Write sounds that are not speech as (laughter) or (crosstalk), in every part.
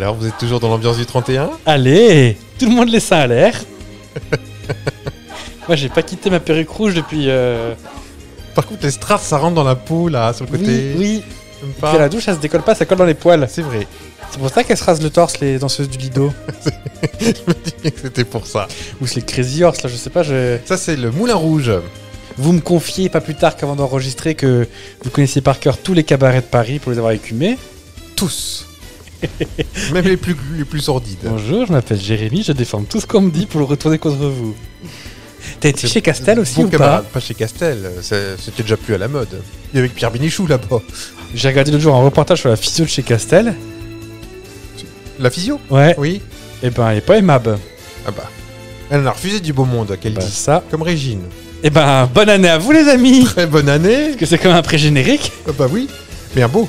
Alors, vous êtes toujours dans l'ambiance du 31 Allez Tout le monde laisse ça à l'air (laughs) Moi, j'ai pas quitté ma perruque rouge depuis. Euh, par contre, les strass, ça rentre dans la peau, là, sur le côté. Oui, oui. la douche, ça se décolle pas, ça colle dans les poils. C'est vrai. C'est pour ça qu'elles se rasent le torse, les danseuses du Lido. (laughs) Je me dis que c'était pour ça. Ou c'est les Crazy Horse, là, je sais pas. Ça, c'est le Moulin Rouge. Vous me confiez pas plus tard qu'avant d'enregistrer que vous connaissiez par cœur tous les cabarets de Paris pour les avoir écumés. Tous. (laughs) Même les plus, les plus sordides. Bonjour, je m'appelle Jérémy, je défends tout ce qu'on me dit pour le retourner contre vous. T'as été chez Castel aussi ou pas Pas chez Castel, c'était déjà plus à la mode. Il y avait Pierre Binichou là-bas. J'ai regardé l'autre jour un reportage sur la physio de chez Castel. La physio Ouais. Oui. Et eh ben, elle est pas aimable. Ah bah. Elle en a refusé du beau monde, qu'elle bah, dit. ça. Comme Régine. Et eh ben, bonne année à vous les amis Très bonne année Parce que c'est même un pré-générique. Ah bah oui, mais un beau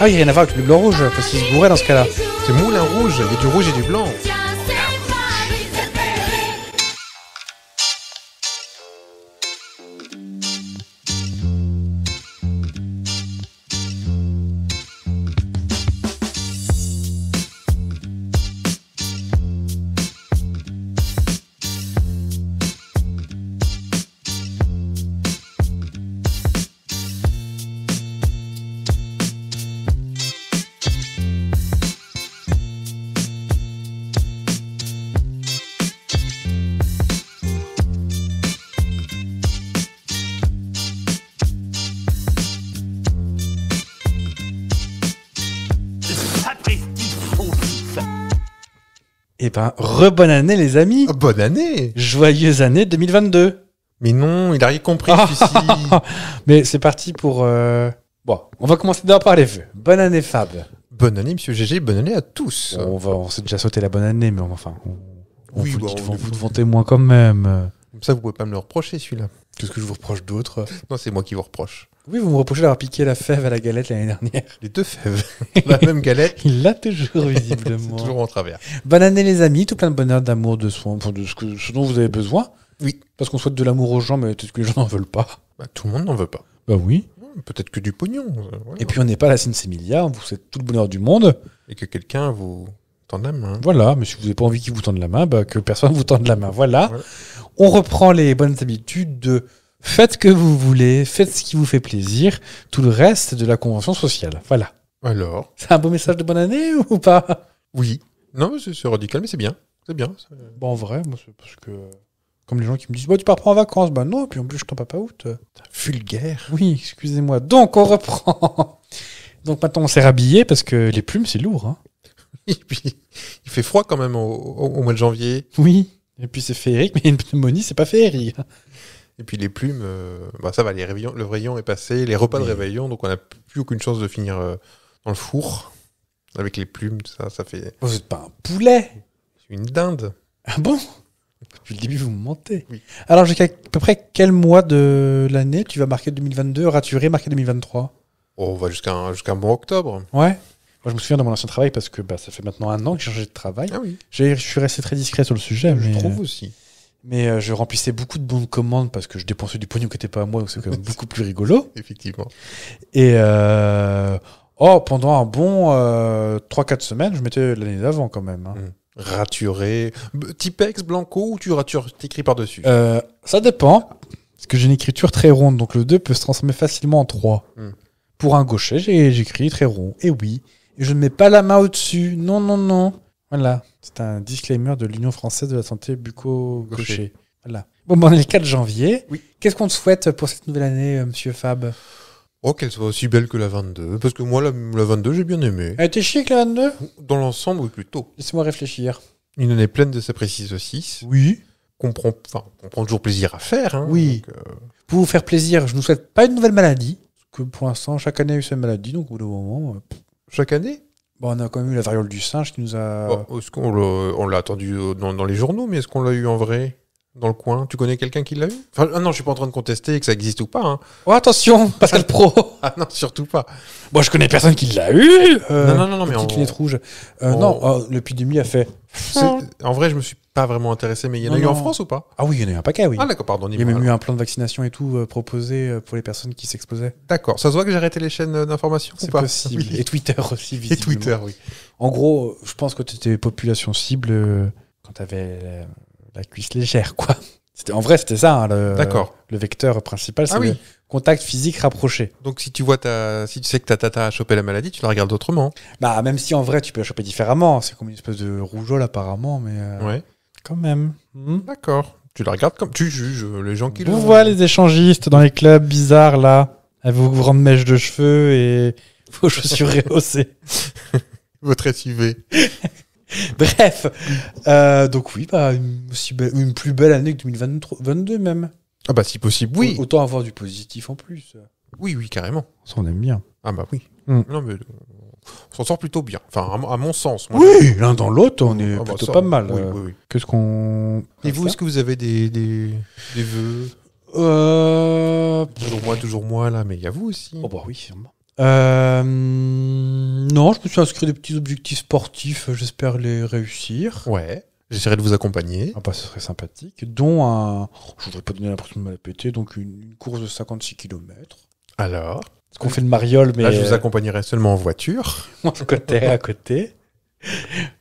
Ah, il n'y a rien à voir avec le blanc-rouge, parce qu'il se bourrait dans ce cas-là. C'est moulin rouge, il y a du rouge et du blanc. rebonne année, les amis. Ah, bonne année. Joyeuse année 2022. Mais non, il a rien compris. Ah. (laughs) Mais c'est parti pour. Euh, bon, on va commencer d'abord par les vœux. Bonne année, Fab. Bonne année, Monsieur GG. Bonne année à tous. On va, on s'est déjà sauté la bonne année, mais enfin, oui, vous, bon, bah, vous, vous témoin quand même. Comme ça, vous pouvez pas me le reprocher, celui-là. Qu'est-ce que je vous reproche d'autre Non, c'est moi qui vous reproche. Oui, vous me reprochez d'avoir piqué la fève à la galette l'année dernière. Les deux fèves. (laughs) la même galette. Il l'a toujours, visiblement. (laughs) toujours en travers. Bonne année, les amis. Tout plein de bonheur, d'amour, de soins, de ce, dont vous avez besoin. Oui. Parce qu'on souhaite de l'amour aux gens, mais peut-être que les gens n'en veulent pas. Bah, tout le monde n'en veut pas. Bah oui. Peut-être que du pognon. Euh, Et puis, on n'est pas la Cine On vous faites tout le bonheur du monde. Et que quelqu'un vous Hein. Voilà, mais si vous n'avez pas envie qu'ils vous tendent la main, bah, que personne vous tende la main. Voilà. On reprend les bonnes habitudes de faites ce que vous voulez, faites ce qui vous fait plaisir, tout le reste de la convention sociale. Voilà. Alors C'est un beau message de bonne année ou pas Oui. Non, c'est radical, mais c'est bien. C'est bien. Bon, en vrai, moi, c'est parce que. Comme les gens qui me disent, bah, tu pars prendre en vacances. Bah non, puis en plus, je t'en pas août. Vulgaire. Oui, excusez-moi. Donc, on reprend. Donc maintenant, on s'est rhabillé parce que les plumes, c'est lourd. Hein. (laughs) Et puis, il fait froid quand même au, mois de janvier. Oui. Et puis c'est féerique, mais une pneumonie, c'est pas féerique. Et puis les plumes, euh, bah, ça va, les réveillons, le rayon est passé, les repas de réveillon, donc on n'a plus aucune chance de finir euh, dans le four avec les plumes, ça, ça fait. Vous n'êtes pas un poulet une dinde. Ah bon Depuis le début, vous me mentez. Oui. Alors, jusqu'à à peu près quel mois de l'année tu vas marquer 2022, raturer, marquer 2023 On va jusqu'à jusqu'à bon octobre. Ouais. Moi, je me souviens de mon ancien travail parce que bah, ça fait maintenant un an que j'ai changé de travail. Ah oui. Je suis resté très discret sur le sujet. Je trouve aussi. Euh, mais euh, je remplissais beaucoup de bons de parce que je dépensais du pognon qui n'était pas à moi, donc c'est quand même (laughs) beaucoup plus rigolo. Effectivement. Et euh, oh, pendant un bon euh, 3-4 semaines, je mettais l'année d'avant quand même. Hein. Mmh. Raturé. Tipex blanco ou tu ratures, t'écris par-dessus Ça dépend. Parce que j'ai une écriture très ronde, donc le 2 peut se transformer facilement en 3. Mmh. Pour un gaucher, j'écris très rond. Et oui je ne mets pas la main au-dessus. Non, non, non. Voilà. C'est un disclaimer de l'Union française de la santé bucco-gaucher. Voilà. Bon, ben, on est le 4 janvier. Oui. Qu'est-ce qu'on te souhaite pour cette nouvelle année, euh, monsieur Fab Oh, qu'elle soit aussi belle que la 22. Parce que moi, la, 22, j'ai bien aimé. Elle était chic, la 22 Dans l'ensemble, oui, plutôt. laissez moi réfléchir. Une année pleine de sa précise aussi Oui. Qu'on prend, prend toujours plaisir à faire. Hein. oui. Euh, pour vous faire plaisir, je ne vous souhaite pas une nouvelle maladie. Parce que pour l'instant, chaque année a eu sa maladie, donc au bout d'un moment. Euh, chaque année. Bon, on a quand même eu la variole du singe qui nous a. Oh, on l'a attendu euh, dans, les journaux, mais est-ce qu'on l'a eu en vrai dans le coin Tu connais quelqu'un qui l'a eu ah Non, je suis pas en train de contester que ça existe ou pas. Hein. Oh, attention, (laughs) Pascal Pro (laughs) Ah non, surtout pas. Moi, je connais personne qui l'a eu euh, Non, non, non, mais. Petite rouge. Euh, non, oh, l'épidémie a fait. En vrai, je me suis pas vraiment intéressé, mais il y en a eu en France ou pas Ah oui, il y en a eu un paquet, oui. Ah d'accord, pardon. Il y a même eu un plan de vaccination et tout euh, proposé euh, pour les personnes qui s'exposaient. D'accord, ça se voit que j'ai arrêté les chaînes euh, d'information C'est possible. Et Twitter aussi, visiblement. Et Twitter, oui. En gros, je pense que tu étais population cible quand tu avais la, cuisse légère, quoi. C'était, en vrai, c'était ça, hein, le, le vecteur principal, c'est ah, le oui. contact physique rapproché. Donc si tu vois ta, si tu sais que ta tata a chopé la maladie, tu la regardes autrement. Bah même si en vrai tu peux la choper différemment, c'est comme une espèce de rougeole apparemment, mais ouais. Quand même. Hmm, d'accord. Tu la regardes comme tu juges euh, les gens qui Vous Vous voyez les échangistes dans les clubs bizarres là, avec vos grandes mèches de cheveux et (laughs) vos chaussures rehaussées. (laughs) Votre SUV. (laughs) Bref, euh, donc oui, bah, une, plus belle année que 2022 même. Ah bah si possible, oui. Autant avoir du positif en plus. Oui, oui, carrément. Ça, on aime bien. Ah bah oui. Hmm. Non mais on s'en sort plutôt bien. Enfin, à, mon sens. oui, l'un dans l'autre, on est ah, bah, plutôt pas mal. Euh, qu'est-ce qu'on. Et vous, ah, est-ce que vous avez des, des, vœux euh, Toujours moi, toujours moi, là, mais il y a vous aussi. Oh, bah oui, sûrement. Euh, non, je me suis inscrit des petits objectifs sportifs, j'espère les réussir. Ouais. J'essaierai de vous accompagner. Ah bah, ce serait sympathique. Dont un. Je voudrais pas donner l'impression de me la péter, donc une, course de 56 km. Alors ce qu'on fait de mariole, mais. Là, je vous euh, accompagnerai seulement en voiture. (laughs) côté à côté.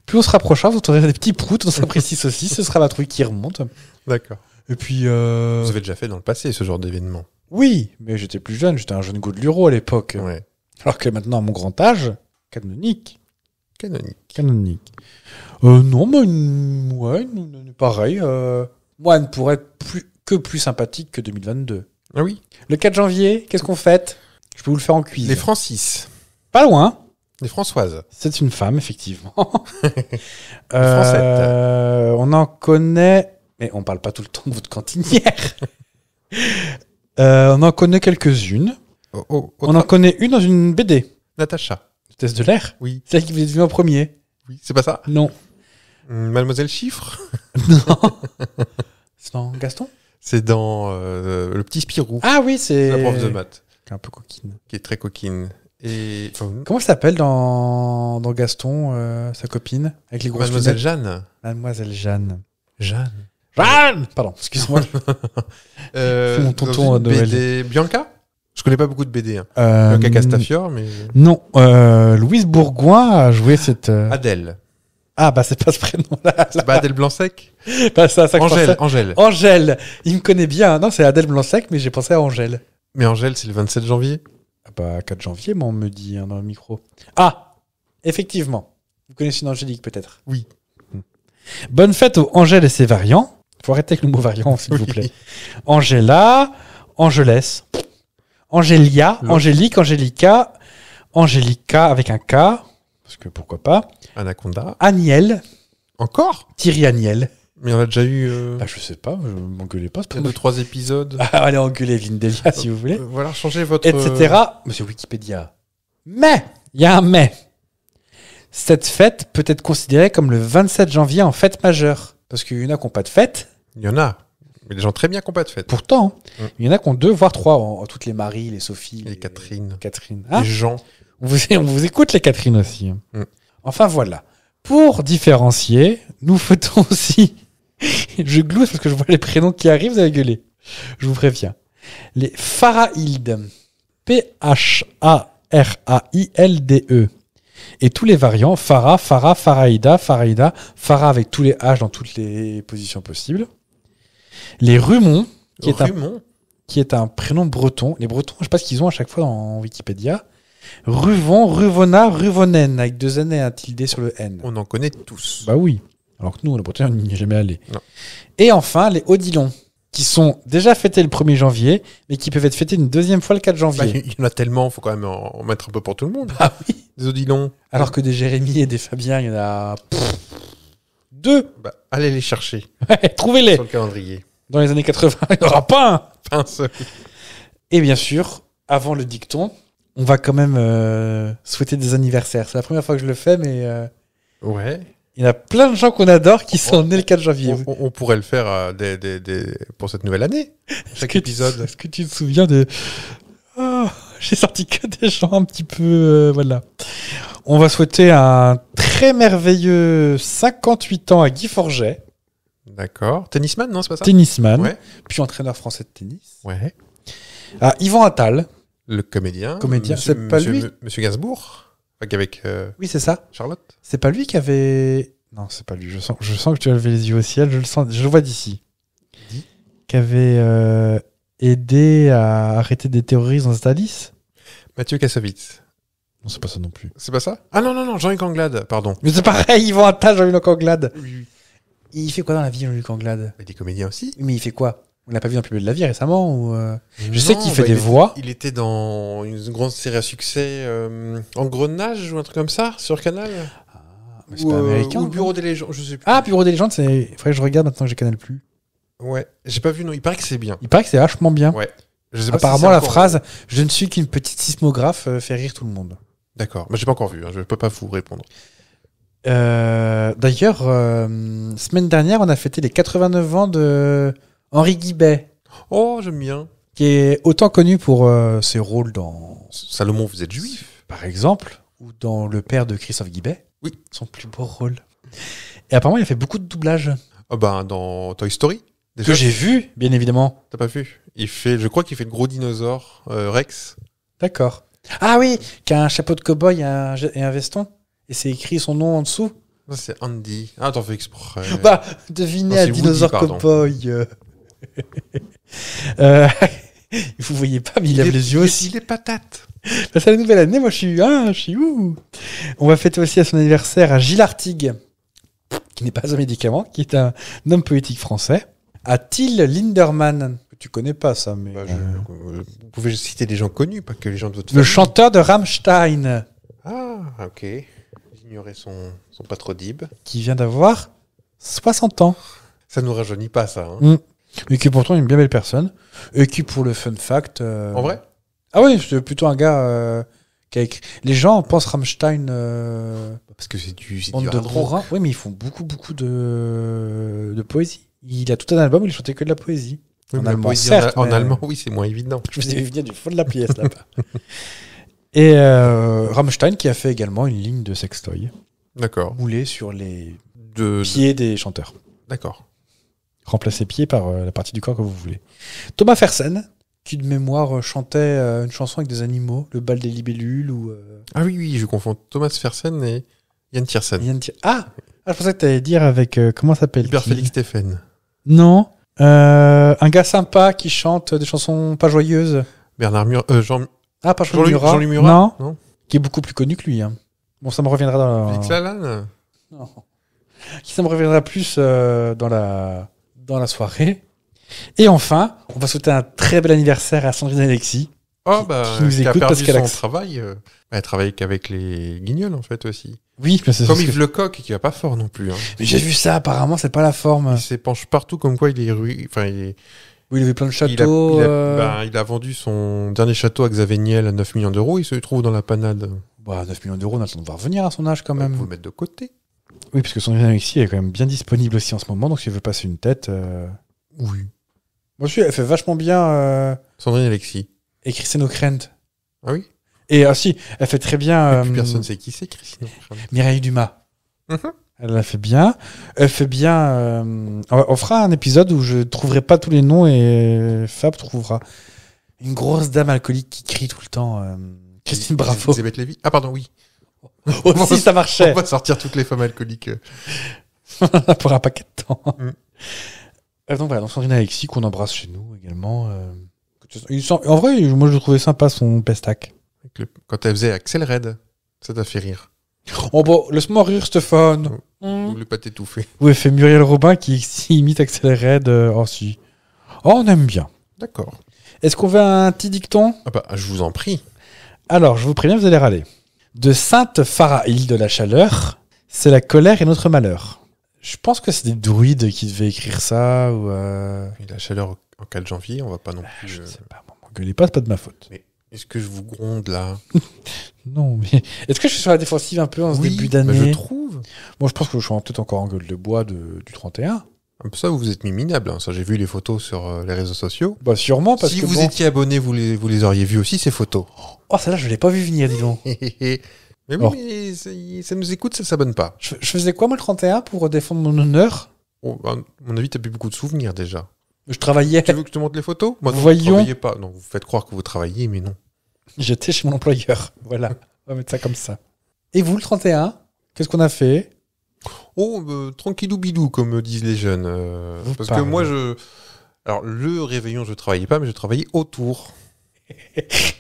Plus on se rapprochera, vous entendrez des petits proutes, on s'apprécie aussi, ce sera la truc qui remonte. D'accord. Et puis. Euh, vous avez déjà fait dans le passé ce genre d'événement Oui, mais j'étais plus jeune, j'étais un jeune goût à l'époque. Ouais. Alors que maintenant, à mon grand âge, canonique. Canonique. Canonique. Euh, non, mais ouais, pareil. Euh, moi, ne pourrait être plus, que plus sympathique que 2022. Ah oui. Le 4 janvier, qu'est-ce qu'on fête je peux vous le faire en cuisine. Les Francis. Pas loin. Les Françoises. C'est une femme, effectivement. (laughs) euh, on en connaît, mais on parle pas tout le temps de votre cantinière. (laughs) Euh, on en connaît quelques-unes. Oh, oh, on en connaît une dans une BD. Natacha. Test de l'air Oui. Celle qui vous est venue en premier. Oui, c'est pas ça Non. Hum, Mademoiselle Chiffre (laughs) Non. c'est dans Gaston C'est dans euh, Le Petit Spirou. Ah oui, c'est. La prof de maths. Qui est un peu coquine. Qui est très coquine. Et... Comment s'appelle dans, dans Gaston euh, sa copine avec les grosses Mademoiselle Jeanne. Mademoiselle Jeanne. Jeanne. Jeanne Pardon, excuse-moi. (laughs) euh, mon tonton BD... Bianca Je connais pas beaucoup de BD. Hein. Euh, Bianca Castafiore, mais. Non, euh, Louise Bourgoin a joué cette. Adèle. Ah bah c'est pas ce prénom-là. C'est pas Adèle Blanc-Sec bah, ça. Angèle, Angèle. Angèle, il me connaît bien. Hein. Non, c'est Adèle Blanc-Sec, mais j'ai pensé à Angèle. Mais Angèle, c'est le 27 janvier Ah bah, 4 janvier, mais on me dit hein, dans le micro. Ah Effectivement. Vous connaissez une Angélique, peut-être Oui. Hmm. Bonne fête aux Angèles et ses variants. Faut arrêter avec le mot variant, s'il vous plaît. Angela, Angelès, Angélia, Angélique, Angélica, Angélica avec un K, parce que pourquoi pas. Anaconda. Aniel. Encore Thierry Aniel. Mais en a déjà eu. Euh... Bah, je sais pas, je m'engueulez pas. C'est deux, trois épisodes. Ah, allez, engueulez Vindelia si vous voulez. Euh, voilà, changez votre. Etc. Monsieur Wikipédia. Mais Il y a un mais. Cette fête peut être considérée comme le 27 janvier en fête majeure. Parce qu'il y en a qui n'ont pas de fête. Il y en a. Mais des gens très bien qui n'ont pas de fête. Pourtant, hein. il y en a qui ont deux, voire trois. En, toutes les Marie, les Sophie. Les, Catherine. Catherine. Hein les Jean. On vous, écoute, les Catherine aussi. Hein. Enfin, voilà. Pour différencier, nous faisons aussi (laughs) je glousse parce que je vois les prénoms qui arrivent, vous allez gueuler. Je vous préviens. Les Pharaïldes. P-H-A-R-A-I-L-D-E. Et tous les variants, Phara, Phara, Pharaïda, Pharaïda, Phara avec tous les H dans toutes les positions possibles. Les Rumons, qui est, un, qui est un prénom breton. Les Bretons, je sais pas ce qu'ils ont à chaque fois en Wikipédia. Ruvon, Ruvona, Ruvonen, avec deux N et un tilde sur le N. On en connaît tous. Bah oui. Alors que nous, on n'y est jamais allé. Et enfin, les Odilons, qui sont déjà fêtés le 1er janvier, mais qui peuvent être fêtés une deuxième fois le 4 janvier. Bah, il y en a tellement, il faut quand même en, mettre un peu pour tout le monde. Ah oui. Des Odilons. Alors que des Jérémy et des Fabien, il y en a deux. Bah, allez les chercher. trouvez-les. calendrier. Dans les années 80, il n'y aura pas un. Et bien sûr, avant le dicton, on va quand même euh, souhaiter des anniversaires. C'est la première fois que je le fais, mais. Euh, ouais. Il y a plein de gens qu'on adore qui sont nés le 4 janvier. On, pourrait le faire euh, pour cette nouvelle année. Chaque est épisode. Est-ce que tu te souviens de. Ah, j'ai sorti que des gens un petit peu. Euh, voilà. On va souhaiter un très merveilleux 58 ans à Guy Forget. D'accord. Tennisman, non, c'est pas ça Tennisman. Ouais. Puis entraîneur français de tennis. Ouais. À Yvan Attal. Le comédien. Comédien. C'est pas lui. Monsieur Gainsbourg. Avec. Euh, oui, c'est ça. Charlotte C'est pas lui qui avait. Non, c'est pas lui. Je sens, je sens que tu as levé les yeux au ciel. Je le sens, je vois d'ici. Qui avait euh, aidé à arrêter des terroristes en Stalis Mathieu Kassovitz. Non, c'est pas ça non plus. C'est pas ça Ah non, non, non, Jean-Luc Anglade, pardon. Mais c'est pareil, ils vont à Jean-Luc Anglade. oui. Il fait quoi dans la vie, Jean-Luc Anglade Il est comédien aussi. Mais il fait quoi on l'a pas vu un public de la vie récemment ou euh, Je sais qu'il bah, fait des voix. il était dans une grande série à succès, euh, en Grenage ou un truc comme ça, sur Canal ah, C'est pas euh, américain. Ou Bureau des légendes, je sais plus. Ah, Bureau des légendes, c'est. Il faudrait que je regarde maintenant que j'ai Canal Plus. Ouais, j'ai pas vu, non. Il paraît que c'est bien. Il paraît que c'est vachement bien. Ouais. Je sais Apparemment, la phrase Je ne suis qu'une petite sismographe fait rire tout le monde. D'accord. Mais bah, j'ai pas encore vu, je hein. je peux pas vous répondre. D'ailleurs, semaine dernière, on a fêté les 89 ans de. Henri Guibet. Oh, j'aime bien. Qui est autant connu pour euh, ses rôles dans Salomon, vous êtes juif, par exemple, ou dans Le père de Christophe Guibet. Oui. Son plus beau rôle. Et apparemment, il a fait beaucoup de doublages. Ah ben, dans Toy Story. Que j'ai vu, bien évidemment. T'as pas vu Il fait, je crois qu'il fait le gros dinosaure euh, Rex. D'accord. Ah oui, qui a un chapeau de cowboy et un, veston. Et c'est écrit son nom en dessous. C'est Andy. Ah, t'en fais exprès. Bah, devinez un dinosaure cow euh, (laughs) vous voyez pas, mais il, a les yeux aussi. Il est patate. c'est la nouvelle année, moi je suis, hein, je suis où On va fêter aussi à son anniversaire à Gilles Artigue, qui n'est pas un médicament, qui est un homme poétique français. À Till Linderman, tu connais pas ça, mais. Bah, je, euh, vous pouvez citer des gens connus, pas que les gens de votre Le chanteur de Rammstein. Ah, ok. J'ignorais son, son patronyme. Qui vient d'avoir 60 ans. Ça nous rajeunit pas, ça. Hein. Mm mais qui est pourtant une bien belle personne, et qui, pour le fun fact. Euh, en vrai Ah oui, c'est plutôt un gars euh, qui a écrit. Les gens pensent Rammstein. Euh, Parce que c'est du. C'est du Oui, mais ils font beaucoup, beaucoup de, de poésie. Il a tout un album où il chantait que de la poésie. en, allemand, en, allemand, oui, c'est moins évident. Je me suis venir du fond de la pièce là-bas. (laughs) et Rammstein qui a fait également une ligne de sextoy. D'accord. les sur les de... pieds des chanteurs. D'accord. Remplacez pied par euh, la partie du corps que vous voulez. Thomas Fersen, qui de mémoire euh, chantait euh, une chanson avec des animaux, le bal des libellules ou. Ah oui, oui, je confonds Thomas Fersen et Yann Thiersen. Ah! ah, Je pensais que tu allais dire avec. comment s'appelle Hubert Félix Stéphane. Non. un gars sympa qui chante des chansons pas joyeuses. Bernard Murat. Jean... Ah, pas Jean-Luc Murat. Jean Non. Qui est beaucoup plus connu que lui. Hein. Bon, ça me reviendra dans la. Félix Non. Qui ça me reviendra plus dans la dans la soirée. Et enfin, on va souhaiter un très bel anniversaire à Sandrine Alexis. Oh, qui, bah, qui nous écoute parce qu'elle son travail. Euh, elle travaille qu'avec les guignols, en fait, aussi. Oui, comme Yves Lecoq, qui va pas fort non plus. Hein. j'ai vu ça, apparemment, c'est pas la forme. Il s'épanche partout, comme quoi il est. il Oui, il avait plein de châteaux. Euh. Bah, il a, vendu son dernier château à Xavier à 9 millions d'euros. Il se trouve dans la panade. Bah, 9 millions d'euros, on va revenir à son âge quand bah, même. Vous le mettre de côté. Oui, parce que Sandrine Alexis est quand même bien disponible aussi en ce moment, donc si elle veut passer une tête. Euh, oui. Moi, aussi, elle fait vachement bien. Euh, Sandrine Alexis. Et Christine O'Krent. Ah oui Et aussi, ah, elle fait très bien. Euh, personne sait qui c'est, Christine. Mireille Dumas. Mhm. Elle la fait bien. Elle fait bien. on fera un épisode où je trouverai pas tous les noms et Fab trouvera. Une grosse dame alcoolique qui crie tout le temps. Christine Bravo. Ah pardon, oui. (laughs) Aussi, ça marchait. On va sortir toutes les femmes alcooliques. Euh. (laughs) Pour un paquet de temps. Mm. Euh, donc voilà, donc Sandrine Alexis, qu'on embrasse chez nous également. Euh, en vrai, moi je trouvais sympa son pestac. Quand elle faisait Axel Red, ça t'a fait rire. Oh bon, laisse-moi rire, Stéphane. Ou, mm. le pas t'étouffer. fait Muriel Robin (laughs) qui imite Axel Red. Oh, oh on aime bien. D'accord. Est-ce qu'on veut un petit dicton ah bah, Je vous en prie. Alors, je vous préviens, vous allez râler. De Sainte pharaïle de la chaleur, c'est la colère et notre malheur. Je pense que c'est des druides qui devaient écrire ça. Ou euh, la chaleur en 4 janvier, on va pas non ah, plus. Je euh, sais pas, bon, gueulez pas, pas de ma faute. Mais est-ce que je vous gronde là (laughs) Non, mais est-ce que je suis sur la défensive un peu en ce début d'année bah, Je trouve. bon, je pense que je suis peut-être encore en gueule de bois du 31. Ça, vous vous êtes mis minable. Hein. Ça, j'ai vu les photos sur euh, les réseaux sociaux. Bah, sûrement, parce que. Si vous étiez abonné, vous les, vous les auriez vues aussi, ces photos. Oh, celle-là, je ne l'ai pas vu venir, dis (laughs) mais bon, oh. ça nous écoute, ça ne s'abonne pas. Je, faisais quoi, moi, le 31 pour défendre mon honneur oh, bah, À mon avis, t'as plus beaucoup de souvenirs déjà. Je travaillais. Tu veux que je te montre les photos moi, non, Voyons. travaillez pas. Non, vous faites croire que vous travaillez, mais non. J'étais chez mon employeur. (laughs) Voilà. On va mettre ça comme ça. Et vous, le 31, qu'est-ce qu'on a fait Oh, euh, tranquillou bidou, comme disent les jeunes. Euh, parce que moi, je. Alors, le réveillon, je travaillais pas, mais je travaillais autour. (laughs)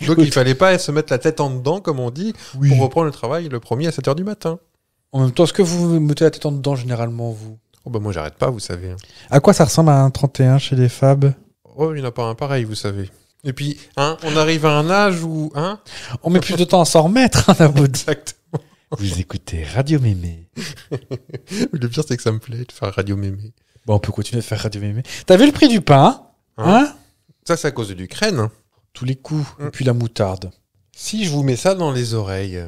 Donc, il fallait pas se mettre la tête en dedans, comme on dit, pour reprendre le travail le premier à 7 h du matin. En même temps, est-ce que vous mettez la tête en dedans généralement, vous Oh, bah, moi, j'arrête pas, vous savez. Hein. À quoi ça ressemble à un 31 chez les Fab Oh, il n'y en a pas un pareil, vous savez. Et puis, hein, on arrive à un âge où. Hein, on met plus de temps à s'en remettre, hein, Exactement. Vous écoutez Radio Mémé. (laughs) le pire, c'est que ça me plaît de faire Radio Mémé. Bon, on peut continuer de faire Radio Mémé. T'as vu le prix du pain Hein, hein Ça, c'est à cause de l'Ukraine. Tous les coups, mm. et puis la moutarde. Si je vous mets ça dans les oreilles.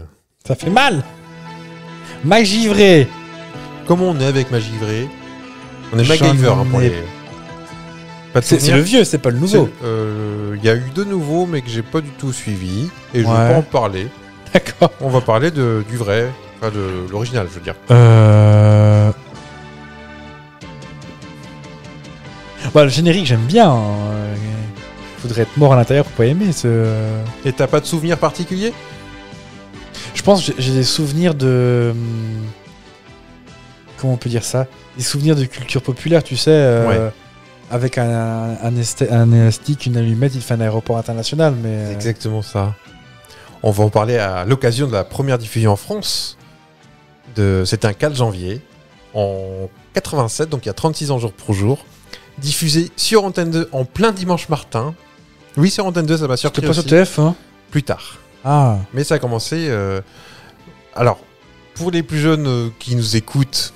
Ça fait mal Magivré Comment on est avec Magivré On est MacGyver hein, pour les. C'est le vieux, c'est pas le nouveau. Euh, il y a eu deux nouveaux, mais que j'ai pas du tout suivi. Et je vais pas en parler. On va parler du vrai, enfin de l'original, je veux dire. Euh, bah, le générique, j'aime bien. Hein. il Faudrait être mort à l'intérieur pour pas aimer Et t'as pas de souvenirs particuliers Je pense que j'ai- des souvenirs de. Hmm, comment on peut dire ça Des souvenirs de culture populaire, tu sais. Euh, avec un, un, élastique, une allumette, il fait un aéroport international, mais. Euh, Exactement ça. On va en parler à l'occasion de la première diffusion en France. De, c'est un 4 janvier, en 87, donc il y a 36 ans jour pour jour. Diffusé sur Antenne 2 en plein dimanche Martin. Oui, sur Antenne 2, ça m'a surpris. C'était pas sur TF hein Plus tard. Ah. Mais ça a commencé. Euh, alors, pour les plus jeunes euh, qui nous écoutent,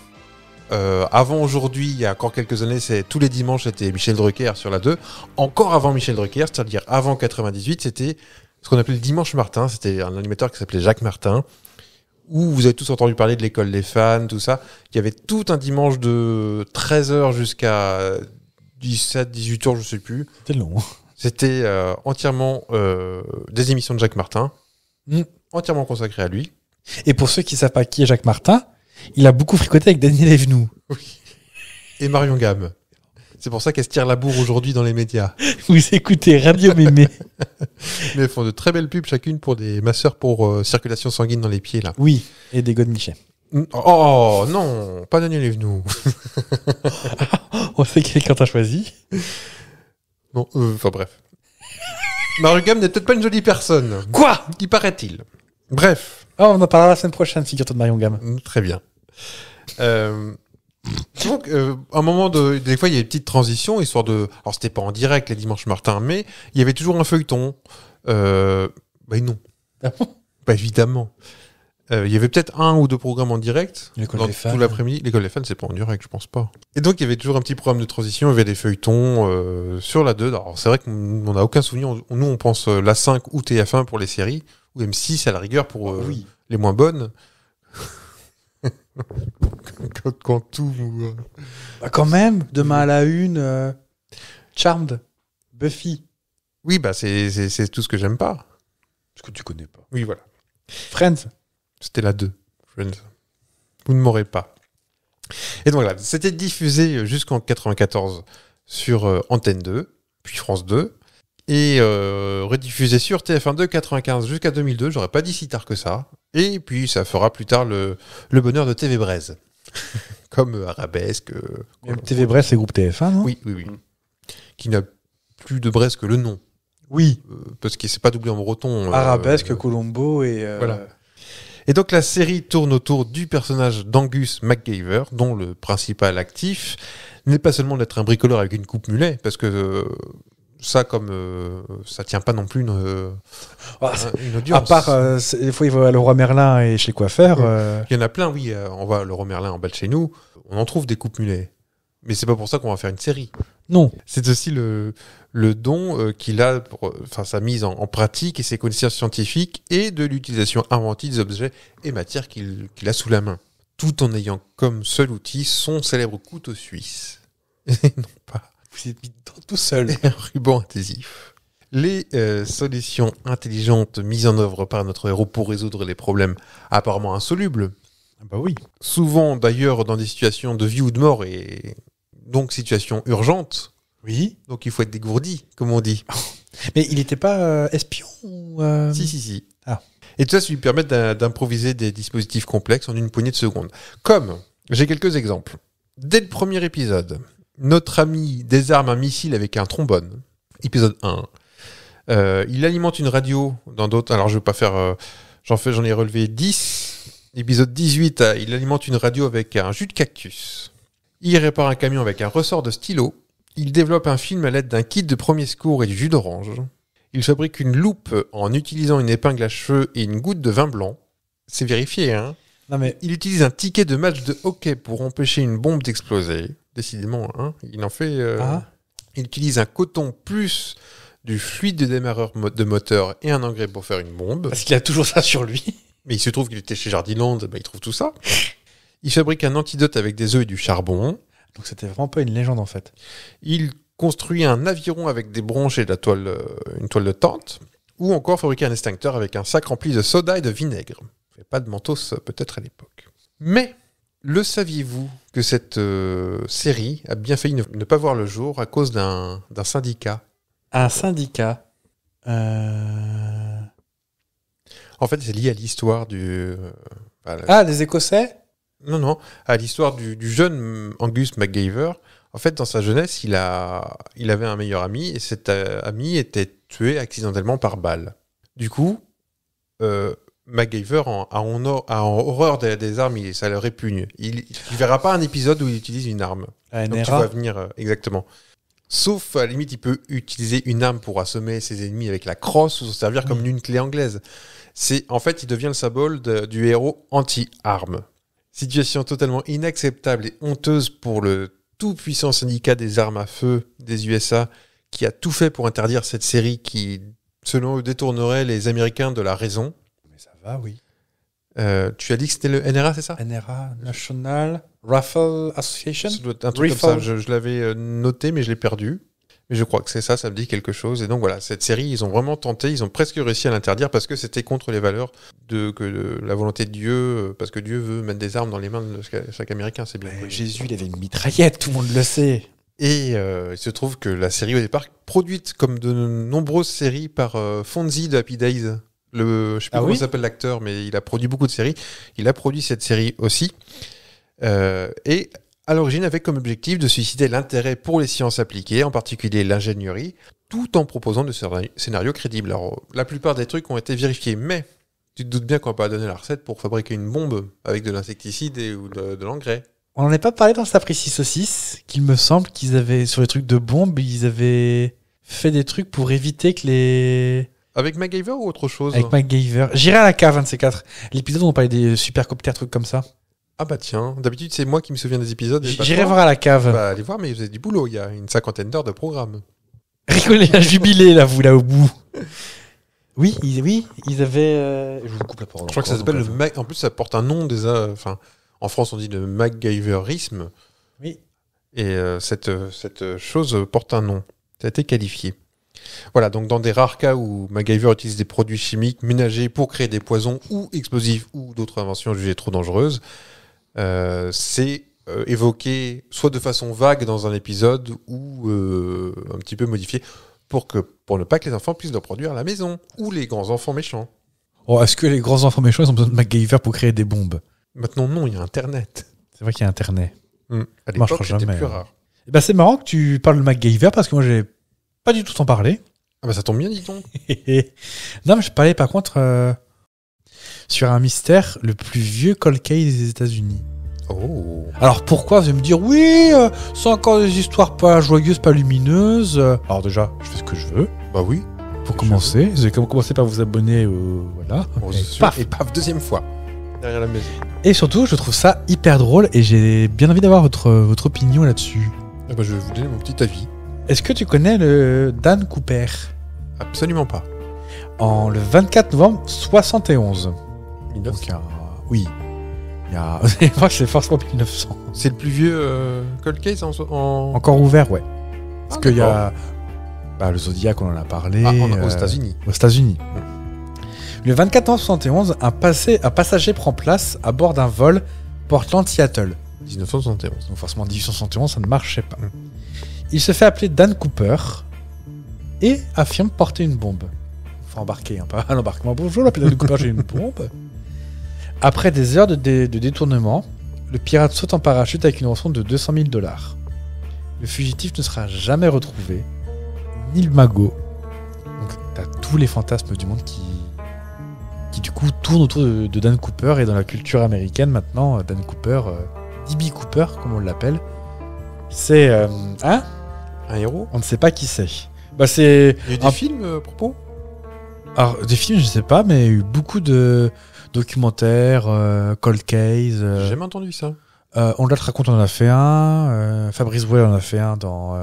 euh, avant aujourd'hui, il y a encore quelques années, c'est tous les dimanches, c'était Michel Drucker sur la 2. Encore avant Michel Drucker, c'est-à-dire avant 98, c'était ce qu'on appelait le dimanche Martin. C'était un animateur qui s'appelait Jacques Martin. Où vous avez tous entendu parler de l'école des fans, tout ça. Il y avait tout un dimanche de 13h jusqu'à 17, 18h, je sais plus. C'était long. C'était euh, entièrement euh, des émissions de Jacques Martin, mm, entièrement consacrées à lui. Et pour ceux qui savent pas qui est Jacques Martin, il a beaucoup fricoté avec Daniel Evenou. Oui. Et Marion Gamme. C'est pour ça qu'elle se tire la bourre aujourd'hui dans les médias. (laughs) Vous écoutez Radio Mémé. (laughs) Mais elles font de très belles pubs chacune pour des masseurs pour euh, circulation sanguine dans les pieds, là. Oui, et des godemichets. Oh, oh non, pas Daniel les (laughs) On sait quelqu'un t'a choisi. Bon, euh, enfin bref. bref. Marugam n'est peut-être pas une jolie personne. Quoi Qui paraît-il. Bref. Oh, on en parlera la semaine prochaine, figure-toi de Marion Gamme. Très bien. Euh, donc, à euh, un moment, de, des fois, il y avait des petites transitions, histoire de. Alors, c'était pas en direct les dimanches matin mais il y avait toujours un feuilleton. Euh, bah, non. Ah pas évidemment. Euh, il y avait peut-être un ou deux programmes en direct. L'école des fans. l'après-midi. L'école des fans, c'est pas en direct, je pense pas. Et donc, il y avait toujours un petit programme de transition. Il y avait des feuilletons euh, sur la 2. Alors, c'est vrai qu'on n'a aucun souvenir. Nous, on pense la 5 ou TF1 pour les séries, ou M6 à la rigueur pour les moins bonnes. (laughs) quand, quand, tout. Euh, bah quand même, demain à la une, euh, Charmed, Buffy. Oui, bah c'est tout ce que j'aime pas. Ce que tu connais pas. Oui, voilà. Friends. C'était la 2. Friends. Vous ne m'aurez pas. Et donc là c'était diffusé jusqu'en 94 sur euh, Antenne 2, puis France 2, et rediffusé sur TF1 de 95 jusqu'à 2002. J'aurais pas dit si tard que ça. Et puis ça fera plus tard le, bonheur de TV Braise. (laughs) Comme euh, Arabesque. Euh, TV Braise, c'est groupe TF1, non Oui, oui, oui. Qui n'a plus de Braise que le nom. Oui. Euh, parce qu'il s'est pas doublé en breton. Arabesque, Colombo et. Voilà. Et donc la série tourne autour du personnage d'Angus MacGyver, dont le principal actif n'est pas seulement d'être un bricoleur avec une coupe mulet, parce que ça comme euh, ça tient pas non plus une, euh, ah, audience. À part il euh, des fois il va le roi Merlin et chez quoi faire. Il y en a plein, oui. on va le roi Merlin en bas chez nous. On en trouve des coupes mulets. Mais c'est pas pour ça qu'on va faire une série. Non. C'est aussi le, le don qu'il a pour enfin, sa mise en, pratique et ses connaissances scientifiques et de l'utilisation inventive des objets et matières qu'il a sous la main. Tout en ayant comme seul outil son célèbre couteau suisse. (laughs) non pas tout seul. Et (laughs) un ruban adhésif. Les euh, solutions intelligentes mises en œuvre par notre héros pour résoudre les problèmes apparemment insolubles. Ah bah oui. Souvent d'ailleurs dans des situations de vie ou de mort et donc situation urgente. Oui. Donc il faut être dégourdi, comme on dit. (laughs) Mais il n'était pas euh, espion euh, Si, si, si. Ah. Et tout ça, ça lui permet d'improviser des dispositifs complexes en une poignée de secondes. Comme, j'ai quelques exemples. Dès le premier épisode, notre ami désarme un missile avec un trombone. Épisode 1. Euh, il alimente une radio dans d'autres. Alors, je vais pas faire. Euh, j'en fais, j'en ai relevé 10. Épisode 18. Euh, il alimente une radio avec un jus de cactus. Il répare un camion avec un ressort de stylo. Il développe un film à l'aide d'un kit de premier secours et du jus d'orange. Il fabrique une loupe en utilisant une épingle à cheveux et une goutte de vin blanc. C'est vérifié, hein il utilise un ticket de match de hockey pour empêcher une bombe d'exploser. Décidément, hein, il en fait. Euh, ah. Il utilise un coton plus du fluide de démarreur de moteur et un engrais pour faire une bombe. Parce qu'il a toujours ça sur lui. (laughs) Mais il se trouve qu'il était chez Jardiland, bah, il trouve tout ça. Il fabrique un antidote avec des œufs et du charbon. Donc c'était vraiment pas une légende en fait. Il construit un aviron avec des bronches et de la toile, euh, une toile de tente. Ou encore fabriquer un extincteur avec un sac rempli de soda et de vinaigre pas de Mentos peut-être à l'époque. Mais le saviez-vous que cette euh, série a bien failli ne, pas voir le jour à cause d'un syndicat Un syndicat euh... En fait, c'est lié à l'histoire du. Euh, ah, des Écossais Non, non, à l'histoire du, jeune Angus MacGyver. En fait, dans sa jeunesse, il, a, il avait un meilleur ami et cet euh, ami était tué accidentellement par balle. Du coup, MacGyver a, en horreur des, armes, ça le répugne. Il ne verra pas un épisode où il utilise une arme. Un Donc venir, euh, exactement. Sauf, à la limite, il peut utiliser une arme pour assommer ses ennemis avec la crosse ou s'en servir comme mm. une clé anglaise. C'est En fait, il devient le symbole du héros anti-arme. Situation totalement inacceptable et honteuse pour le tout-puissant syndicat des armes à feu des USA qui a tout fait pour interdire cette série qui, selon eux, détournerait les Américains de la raison. Ah oui. Euh, tu as dit que c'était le NRA, c'est ça NRA, National Raffle Association. un truc comme ça. Je, l'avais euh, noté, mais je l'ai perdu. Mais je crois que c'est ça, ça me dit quelque chose. Et donc voilà, cette série, ils ont vraiment tenté, ils ont presque réussi à l'interdire parce que c'était contre les valeurs de, que la volonté de Dieu, euh, parce que Dieu veut mettre des armes dans les mains de chaque Américain, c'est bien. Jésus, il avait une mitraillette, tout le monde le sait. Et il se trouve que la série au départ, produite comme de nombreuses séries par Fonzie de Happy Days, le, je sais pas ah comment s'appelle l'acteur, mais il a produit beaucoup de séries. Il a produit cette série aussi. Euh, et à l'origine avait comme objectif de susciter l'intérêt pour les sciences appliquées, en particulier l'ingénierie, tout en proposant de scénarios crédibles. Alors, la plupart des trucs ont été vérifiés, mais tu te doutes bien qu'on va pas donné la recette pour fabriquer une bombe avec de l'insecticide ou de, l'engrais. On n'en est pas parlé dans précise 6 qu'il me semble qu'ils avaient, sur les trucs de bombes, ils avaient fait des trucs pour éviter que les avec MacGyver ou autre chose Avec MacGyver. J'irai à la cave, quatre. L'épisode où on parlait des supercoptères, trucs comme ça. Ah bah tiens, d'habitude c'est moi qui me souviens des épisodes. J'irai voir à la cave. Bah, allez voir, mais vous avez du boulot, il y a une cinquantaine d'heures de programme. Rigolez, un jubilé là, vous là au bout. Oui, oui, ils avaient. Euh, je vous coupe la parole. Je crois que ça s'appelle le Mac. En plus, ça porte un nom des. Euh, enfin, en France, on dit le MacGyverisme. Oui. Et euh, cette, cette chose porte un nom. Ça a été qualifié. Voilà, donc dans des rares cas où MacGyver utilise des produits chimiques ménagers pour créer des poisons ou explosifs ou d'autres inventions jugées trop dangereuses, euh, c'est euh, évoqué soit de façon vague dans un épisode ou euh, un petit peu modifié pour, que, pour ne pas que les enfants puissent le produire à la maison ou les grands-enfants méchants. Oh, Est-ce que les grands-enfants méchants ils ont besoin de MacGyver pour créer des bombes Maintenant, non, il y a Internet. C'est vrai qu'il y a Internet. Hum, à l'époque, c'était plus hein. rare. Eh ben, c'est marrant que tu parles de MacGyver parce que moi, j'ai pas du tout t'en parler. Ah bah ça tombe bien, dit-on. (laughs) non, mais je parlais par contre euh, sur un mystère, le plus vieux cold des États-Unis. Oh. Alors pourquoi vous allez me dire oui, euh, c'est encore des histoires pas joyeuses, pas lumineuses. Euh. Alors déjà, je fais ce que je veux. Bah oui. Pour commencer, vous allez commencer par vous abonner, voilà. et, paf. et deuxième fois. Derrière la maison. Et surtout, je trouve ça hyper drôle et j'ai bien envie d'avoir votre, votre opinion là-dessus. bah, je vais vous donner mon petit avis. Est-ce que tu connais le Dan Cooper Absolument pas. En le 24 novembre 71. oui. Il y a... (laughs) c'est forcément 1900. C'est le plus vieux euh, cold case en... Encore ouvert, ouais. Parce ah, qu'il y a bah, le Zodiac, on en a parlé. Ah, aux euh, États-Unis. Aux États-Unis. Le 24 novembre 71, un, passager prend place à bord d'un vol portant seattle 1971. Donc forcément, 1871, ça ne marchait pas. Mm. Il se fait appeler Dan Cooper et affirme porter une bombe. Enfin, embarquer un peu à l'embarquement. Bonjour, Dan Cooper, j'ai une bombe. Après des heures de, détournement, le pirate saute en parachute avec une rançon de 200 000 dollars. Le fugitif ne sera jamais retrouvé, ni le magot. Donc, t'as tous les fantasmes du monde qui, qui du coup tournent autour de, Dan Cooper et dans la culture américaine maintenant, euh, Dan Cooper, euh, Cooper comme on l'appelle, c'est... Euh, hein un héros On ne sait pas qui c'est. Bah, c'est. Il y a eu des films à euh, propos Alors, des films, je ne sais pas, mais il y a eu beaucoup de documentaires, euh, cold case. Euh, J'ai jamais entendu ça. on l'a raconte, on en a fait un. Fabrice Bouet en a fait un dans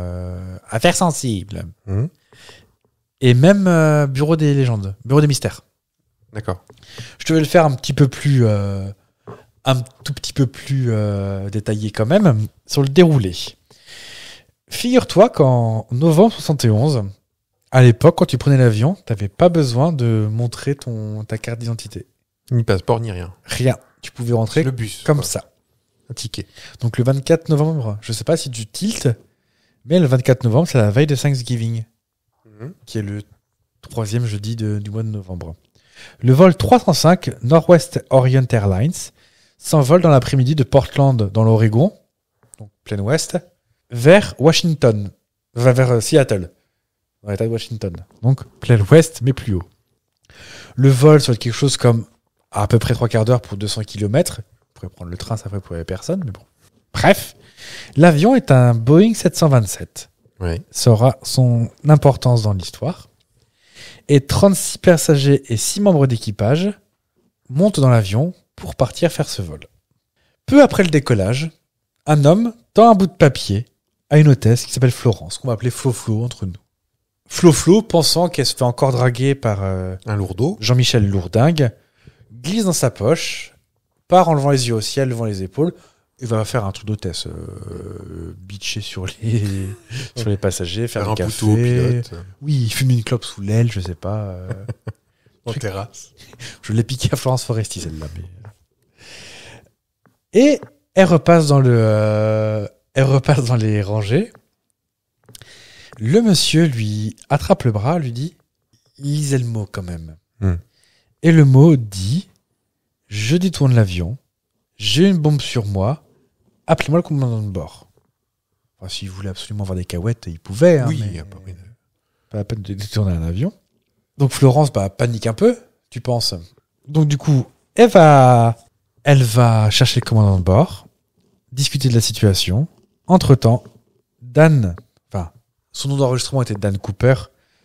Affaires sensibles. Hum. Et même Bureau des légendes, Bureau des mystères. D'accord. Je vais le faire un petit peu plus, un tout petit peu plus détaillé quand même sur le déroulé. Figure-toi qu'en novembre 71, à l'époque, quand tu prenais l'avion, tu t'avais pas besoin de montrer ton, ta carte d'identité. Ni passeport, ni rien. Rien. Tu pouvais rentrer le bus, comme ça. Un ticket. Donc le 24 novembre, je sais pas si tu tiltes, mais le 24 novembre, c'est la veille de Thanksgiving, mhm. qui est le troisième jeudi du mois de novembre. Le vol 305 Northwest Orient Airlines s'envole dans l'après-midi de Portland, dans l'Oregon, donc plein ouest, vers Washington, vers euh, Seattle, dans l'État de Washington. Donc plein ouest, mais plus haut. Le vol, ça quelque chose comme à, peu près trois quarts d'heure pour 200 km. Vous pourrez prendre le train, ça ferait pour personne, mais bon. Bref, l'avion est un Boeing 727. Oui. Ça aura son importance dans l'histoire. Et 36 passagers et 6 membres d'équipage montent dans l'avion pour partir faire ce vol. Peu après le décollage, un homme tend un bout de papier à une hôtesse qui s'appelle Florence, qu'on va appeler Flo-Flo entre nous. Flo-Flo, pensant qu'elle se fait encore draguer par euh, un lourdeau, Jean-Michel Lourdingue, glisse dans sa poche, part en levant les yeux au ciel, levant les épaules, et va faire un truc d'hôtesse, euh, euh, bitcher sur les (laughs) sur les passagers, faire, un, café. Oui, fumer une clope sous l'aile, je sais pas. (laughs) en terrasse. Je l'ai piqué à Florence Foresti celle-là. Et elle repasse dans le elle repasse dans les rangées. Le monsieur lui attrape le bras, lui dit Lisez le mot quand même. Hmm. Et le mot dit Je détourne l'avion, j'ai une bombe sur moi, appelez-moi le commandant de bord. Enfin, S'il voulait absolument avoir des cahuètes, il pouvait. Hein, oui, mais... pas, la peine de détourner un avion. Donc Florence bah, panique un peu, tu penses. Donc du coup, elle va, elle va chercher le commandant de bord, discuter de la situation, entre-temps, Dan, enfin, son nom d'enregistrement était Dan Cooper,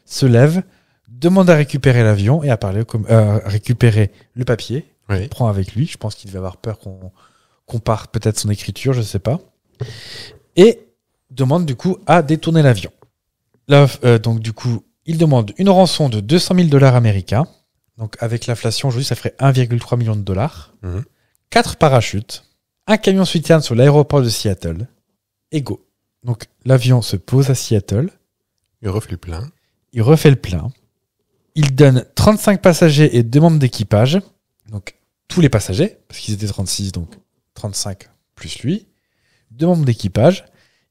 se lève, demande à récupérer l'avion et à parler comme euh, récupérer le papier. Prend avec lui. Je pense qu'il devait avoir peur qu'on qu'on parte peut-être son écriture, je ne sais pas. Et demande du coup à détourner l'avion. Euh, donc du coup, il demande une rançon de 200 000 dollars américains. Donc avec l'inflation aujourd'hui, ça ferait 1,3 million de dollars. Mhm. Quatre parachutes, un camion soutien sur l'aéroport de Seattle, et go. Donc l'avion se pose à Seattle. Il refait le plein. Il refait le plein. Il donne 35 passagers et deux membres d'équipage. Donc tous les passagers, parce qu'ils étaient 36, donc 35 plus lui. deux membres d'équipage.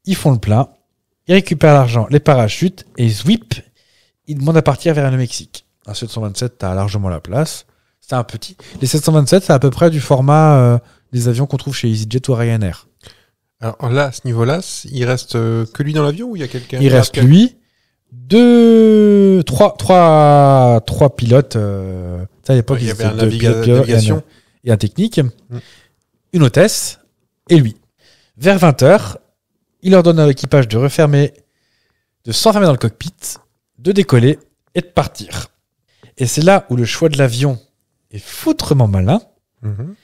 Ils font le plein. Ils récupèrent l'argent, les parachutes et sweep. Ils demandent à partir vers le Mexique. Un 727, t'as largement la place. C'est un petit. Les 727, c'est à peu près du format euh, des avions qu'on trouve chez EasyJet ou Ryanair. Alors là, à ce niveau-là, il reste euh, que lui dans l'avion ou il y a quelqu'un Il reste lui, deux, trois, trois, trois pilotes. Euh, ça, à l'époque, il y avait un navigateur, navigation. Et un, technique, mm. une hôtesse et lui. Vers 20h, il ordonne à l'équipage de refermer, de s'enfermer dans le cockpit, de décoller et de partir. Et c'est là où le choix de l'avion est foutrement malin. Mhm.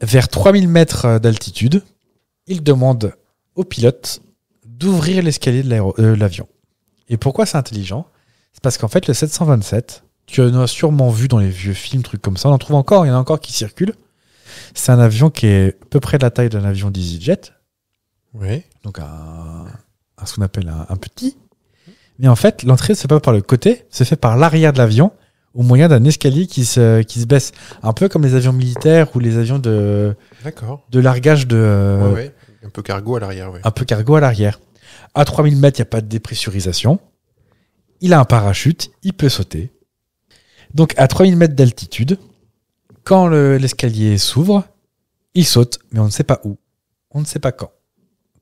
Vers 3000 mètres d'altitude, il demande au pilote d'ouvrir l'escalier de euh, l'avion. Et pourquoi c'est intelligent C'est parce qu'en fait, le 727, tu en as sûrement vu dans les vieux films, trucs comme ça, on en trouve encore, il y en a encore qui circulent. C'est un avion qui est à peu près de la taille d'un avion d'EasyJet. Oui. Donc un, ce qu'on appelle un, petit. Mais en fait, l'entrée se fait pas par le côté, se fait par l'arrière de l'avion au moyen d'un escalier qui se, qui se baisse. Un peu comme les avions militaires ou les avions de, de largage de, un peu cargo à l'arrière, oui. Un peu cargo à l'arrière. À 3000 mètres, il n'y a pas de dépressurisation. Il a un parachute, il peut sauter. Donc à 3000 mètres d'altitude, quand l'escalier s'ouvre, il saute, mais on ne sait pas où. On ne sait pas quand.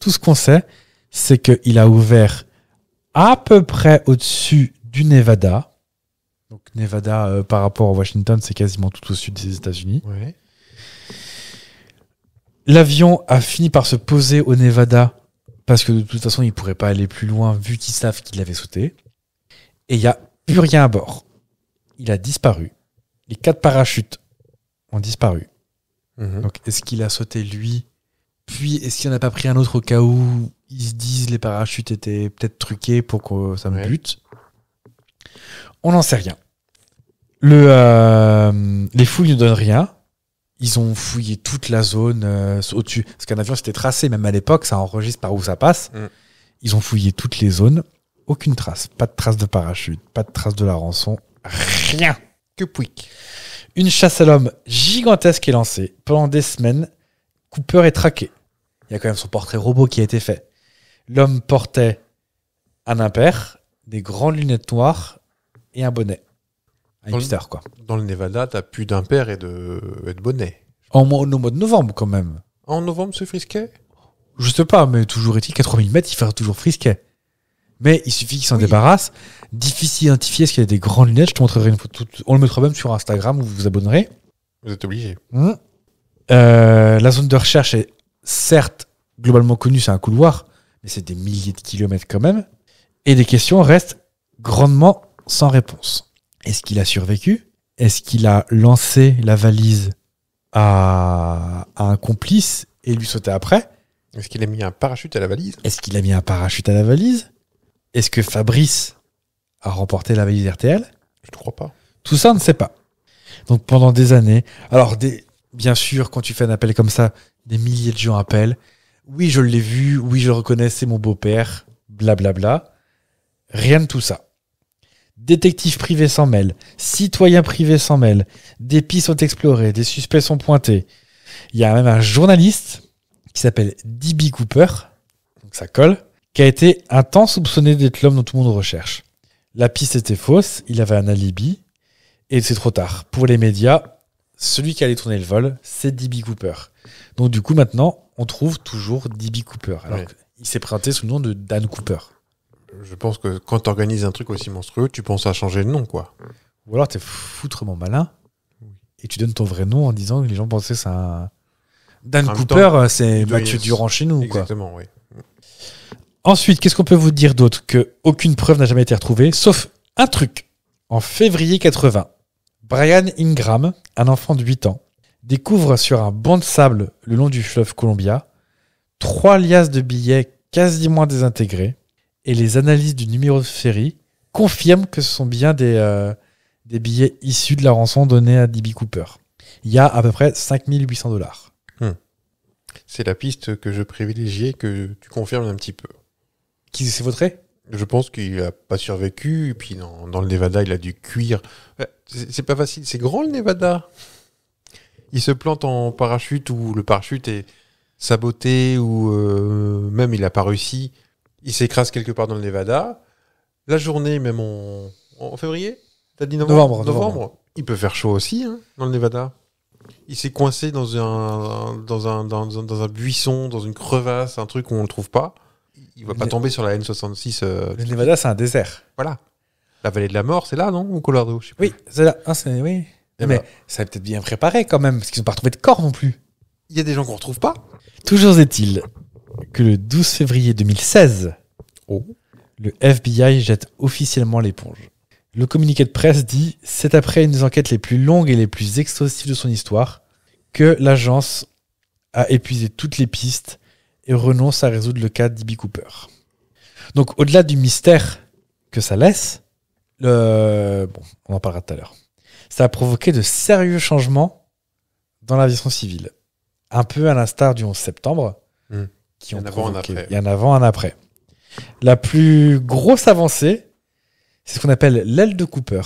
Tout ce qu'on sait, c'est qu'il a ouvert à peu près au-dessus du Nevada. Donc Nevada, euh, par rapport à Washington, c'est quasiment tout au sud des États-Unis. L'avion a fini par se poser au Nevada parce que de toute façon, il pourrait pas aller plus loin vu qu'ils savent qu'il avait sauté. Et il y a plus rien à bord. Il a disparu. Les quatre parachutes ont disparu. Mhm. Donc, est-ce qu'il a sauté lui Puis, est-ce qu'il n'a pas pris un autre au cas où ils se disent les parachutes étaient peut-être truqués pour que ça me bute On n'en sait rien. Le, euh, les fouilles ne donnent rien ils ont fouillé toute la zone euh, au-dessus. Parce qu'un avion, c'était tracé, même à l'époque, ça enregistre par où ça passe. Mm. Ils ont fouillé toutes les zones, aucune trace. Pas de trace de parachute, pas de trace de la rançon, rien que pouic. Une chasse à l'homme gigantesque est lancée. Pendant des semaines, Cooper est traqué. Il y a quand même son portrait robot qui a été fait. L'homme portait un impair, des grandes lunettes noires et un bonnet dans le, quoi. Dans le Nevada, t'as plus d'un père et de, et bonnet. En, au mois de novembre, quand même. En novembre, c'est frisquet Je sais pas, mais toujours est-il, 4000 mètres, il fera toujours frisquet. Mais il suffit qu'il s'en débarrasse. Difficile d'identifier est-ce qu'il y a des grandes lunettes. Je te montrerai une photo. On le mettra même sur Instagram, où vous vous abonnerez. Vous êtes obligé. Hmm. Euh, la zone de recherche est certes globalement connue, c'est un couloir, mais c'est des milliers de kilomètres quand même. Et les questions restent grandement sans réponse. Est-ce qu'il a survécu Est-ce qu'il a lancé la valise à, un complice et lui sauté après Est-ce qu'il a mis un parachute à la valise Est-ce qu'il a mis un parachute à la valise Est-ce que Fabrice a remporté la valise RTL Je ne crois pas. Tout ça, on ne sait pas. Donc pendant des années, alors des, bien sûr, quand tu fais un appel comme ça, des milliers de gens appellent. Oui, je l'ai vu. Oui, je le reconnais. C'est mon beau-père. Blablabla. Bla. Rien de tout ça. Détective privé sans mêle, citoyen privé s'en mêlent, des pistes sont explorées, des suspects sont pointés. Il y a même un journaliste qui s'appelle D.B. Cooper, donc ça colle, qui a été un temps soupçonné d'être l'homme dont tout le monde recherche. La piste était fausse, il avait un alibi, et c'est trop tard. Pour les médias, celui qui allait tourner le vol, c'est D.B. Cooper. Donc du coup, maintenant, on trouve toujours D.B. Cooper. Alors il s'est présenté sous le nom de Dan Cooper je pense que quand tu organises un truc aussi monstrueux, tu penses à changer de nom, quoi. Ou alors t'es foutrement malin et tu donnes ton vrai nom en disant que les gens pensaient ça. Un... Dan Cooper, euh, c'est Mathieu Durand chez nous, Exactement, oui. Ensuite, qu'est-ce qu'on peut vous dire d'autre Que aucune preuve n'a jamais été retrouvée, sauf un truc. En février 80, Brian Ingram, un enfant de 8 ans, découvre sur un banc de sable le long du fleuve Columbia trois liasses de billets quasiment désintégrés et les analyses du numéro de série confirment que ce sont bien des, euh, billets issus de la rançon donnée à DB Cooper. Il y a à peu près 5800 dollars. Hmm. C'est la piste que je privilégiais, que tu confirmes un petit peu. Qui s'est vautré je pense qu'il n'a pas survécu. Et puis dans, le Nevada, il a dû cuire. Euh, c'est pas facile. C'est grand le Nevada. Il se plante en parachute ou le parachute est saboté ou euh, même il n'a pas réussi il s'écrase quelque part dans le Nevada. La journée, même en, en février as dit novembre, novembre, Il peut faire chaud aussi hein, dans le Nevada. Il s'est coincé dans un, dans, un, dans, buisson, dans une crevasse, un truc où on le trouve pas. Il va pas tomber sur la N66. Euh, le Nevada, c'est un désert. Voilà. La vallée de la mort, c'est là, non Au Colorado, Oui, c'est là. Ah, oui. mais ça a peut-être bien préparé quand même, parce qu'ils n'ont pas retrouvé de corps non plus. Il y a des gens qu'on ne retrouve pas. Toujours est-il que le 12 février 2016, le FBI jette officiellement l'éponge. Le communiqué de presse dit C'est après une des enquêtes les plus longues et les plus exhaustives de son histoire que l'agence a épuisé toutes les pistes et renonce à résoudre le cas d'Ibby Cooper. Donc, au-delà du mystère que ça laisse, bon, on en parlera tout à l'heure. Ça a provoqué de sérieux changements dans la l'aviation civile. Un peu à l'instar du 11 septembre, il y en a un avant, un après. La plus grosse avancée, c'est ce qu'on appelle l'aile de Cooper.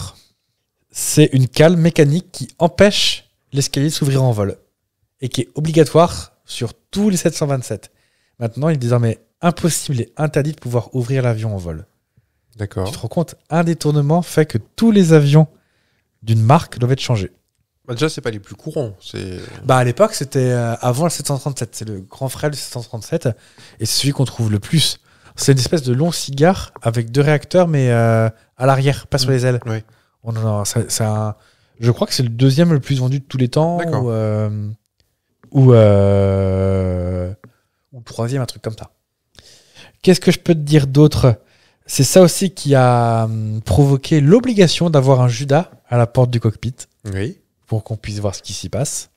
C'est une cale mécanique qui empêche l'escalier de s'ouvrir en vol et qui est obligatoire sur tous les 727. Maintenant, il est désormais impossible et interdit de pouvoir ouvrir l'avion en vol. D'accord. Tu te rends compte, un détournement fait que tous les avions d'une marque doivent être changés. Déjà, bah, déjà, c'est pas les plus courants. C'est... Euh, bah à l'époque, c'était euh, avant le 737. C'est le grand frère du 737 et c'est celui qu'on trouve le plus. C'est une espèce de long cigare avec deux réacteurs, mais euh, à l'arrière, pas sur mm. les ailes. Oui. Oh, On ça, je crois que c'est le deuxième le plus vendu de tous les temps. Ou, ou, troisième, un truc comme ça. Qu'est-ce que je peux te dire d'autre C'est ça aussi qui a hum, provoqué l'obligation d'avoir un Judas à la porte du cockpit. Oui pour qu'on puisse voir ce qui s'y passe.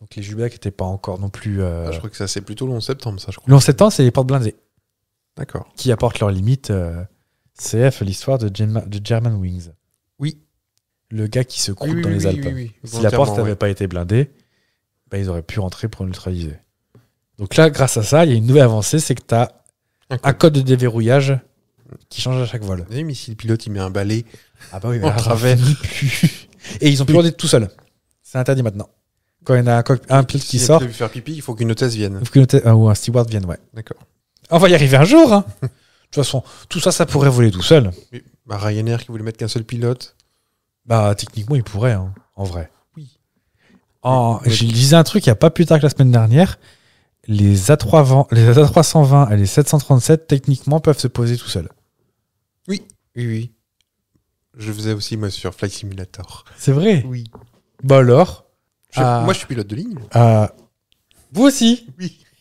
Donc les qui n'étaient pas encore non plus. Euh, ah, je crois que ça c'est plutôt le 11 septembre, ça je crois. Le 11 septembre, c'est les portes blindées. D'accord. Qui apportent leurs limites. Euh, CF, l'histoire de, German Wings. Oui. Le gars qui se croûte dans les Alpes. si la porte n'avait pas été blindée, bah, ils auraient pu rentrer pour neutraliser. Donc là, grâce à ça, il y a une nouvelle avancée, c'est que tu as un code. de déverrouillage qui change à chaque vol. mais si le pilote il met un balai ah bah oui, en travers. Et ils ont pu rentrer tout seuls c'est interdit maintenant. Quand il y a un, pilote qui sort. faire pipi, il faut qu'une hôtesse vienne. Ah, ou un steward vienne, ouais. D'accord. Ah, on va y arriver un jour. Hein. (laughs) de toute façon, tout ça, ça pourrait voler tout seul. Bah, Ryanair qui voulait mettre qu'un seul pilote. Bah, techniquement, il pourrait, hein, en vrai. Oui. En, je disais un truc il n'y a pas plus tard que la semaine dernière. Les, A320, les A320 et les 737, techniquement, peuvent se poser tout seuls. Oui, oui, oui. Je faisais aussi, moi, sur Flight Simulator. C'est vrai Oui. Bah alors ah. Moi, je suis pilote de ligne. Ah. vous aussi Oui. (laughs)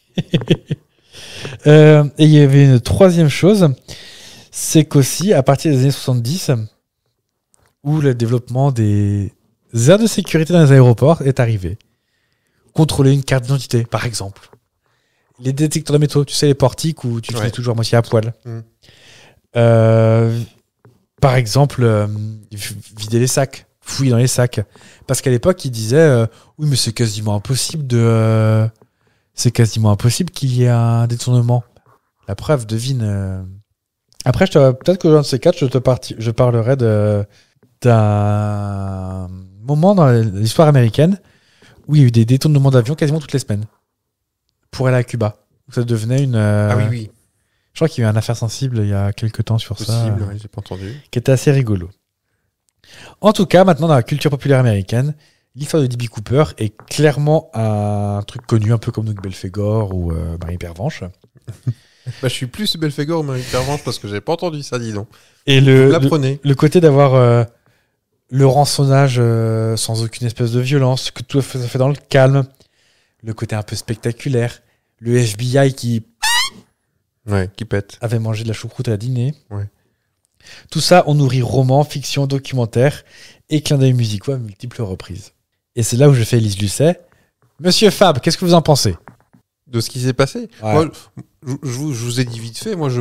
Euh, et il y avait une troisième chose, c'est qu'aussi, à partir des années 70, où le développement des aires de sécurité dans les aéroports est arrivé, contrôler une carte d'identité, par exemple. Les détecteurs de métro tu sais, les portiques où tu fais toujours moitié à poil. Mm. Euh, par exemple, euh, vider les sacs fouille dans les sacs. Parce qu'à l'époque, ils disaient euh, oui, mais c'est quasiment impossible de, euh, c'est quasiment impossible qu'il y ait un détournement. La preuve, devine. Euh. Après, je peut-être que dans ces quatre, je te parti- je parlerai de d'un moment dans l'histoire américaine où il y a eu des détournements d'avions quasiment toutes les semaines pour aller à Cuba. Ça devenait une. Ah oui, Je crois qu'il y a eu un affaire sensible il y a quelques temps sur ça, j'ai pas entendu. qui était assez rigolo. En tout cas, maintenant, dans la culture populaire américaine, l'histoire de D.B. Cooper est clairement un truc connu, un peu comme Doug Belfegor ou euh, Marie Pervenche. (laughs) Bah, je suis plus Belfegor ou Marie Pervenche parce que j'ai pas entendu ça, dis donc. Et le, le, côté d'avoir euh, le rançonnage euh, sans aucune espèce de violence, que tout ça fait dans le calme, le côté un peu spectaculaire, le FBI qui. Ouais, qui pète. Avait mangé de la choucroute à dîner. Ouais. Tout ça, on nourrit romans, fiction, documentaire et clin d'œil musicaux à multiples reprises. Et c'est là où je fais Elise Lucet. Monsieur Fab, qu'est-ce que vous en pensez De ce qui s'est passé je, vous ai dit vite fait, moi je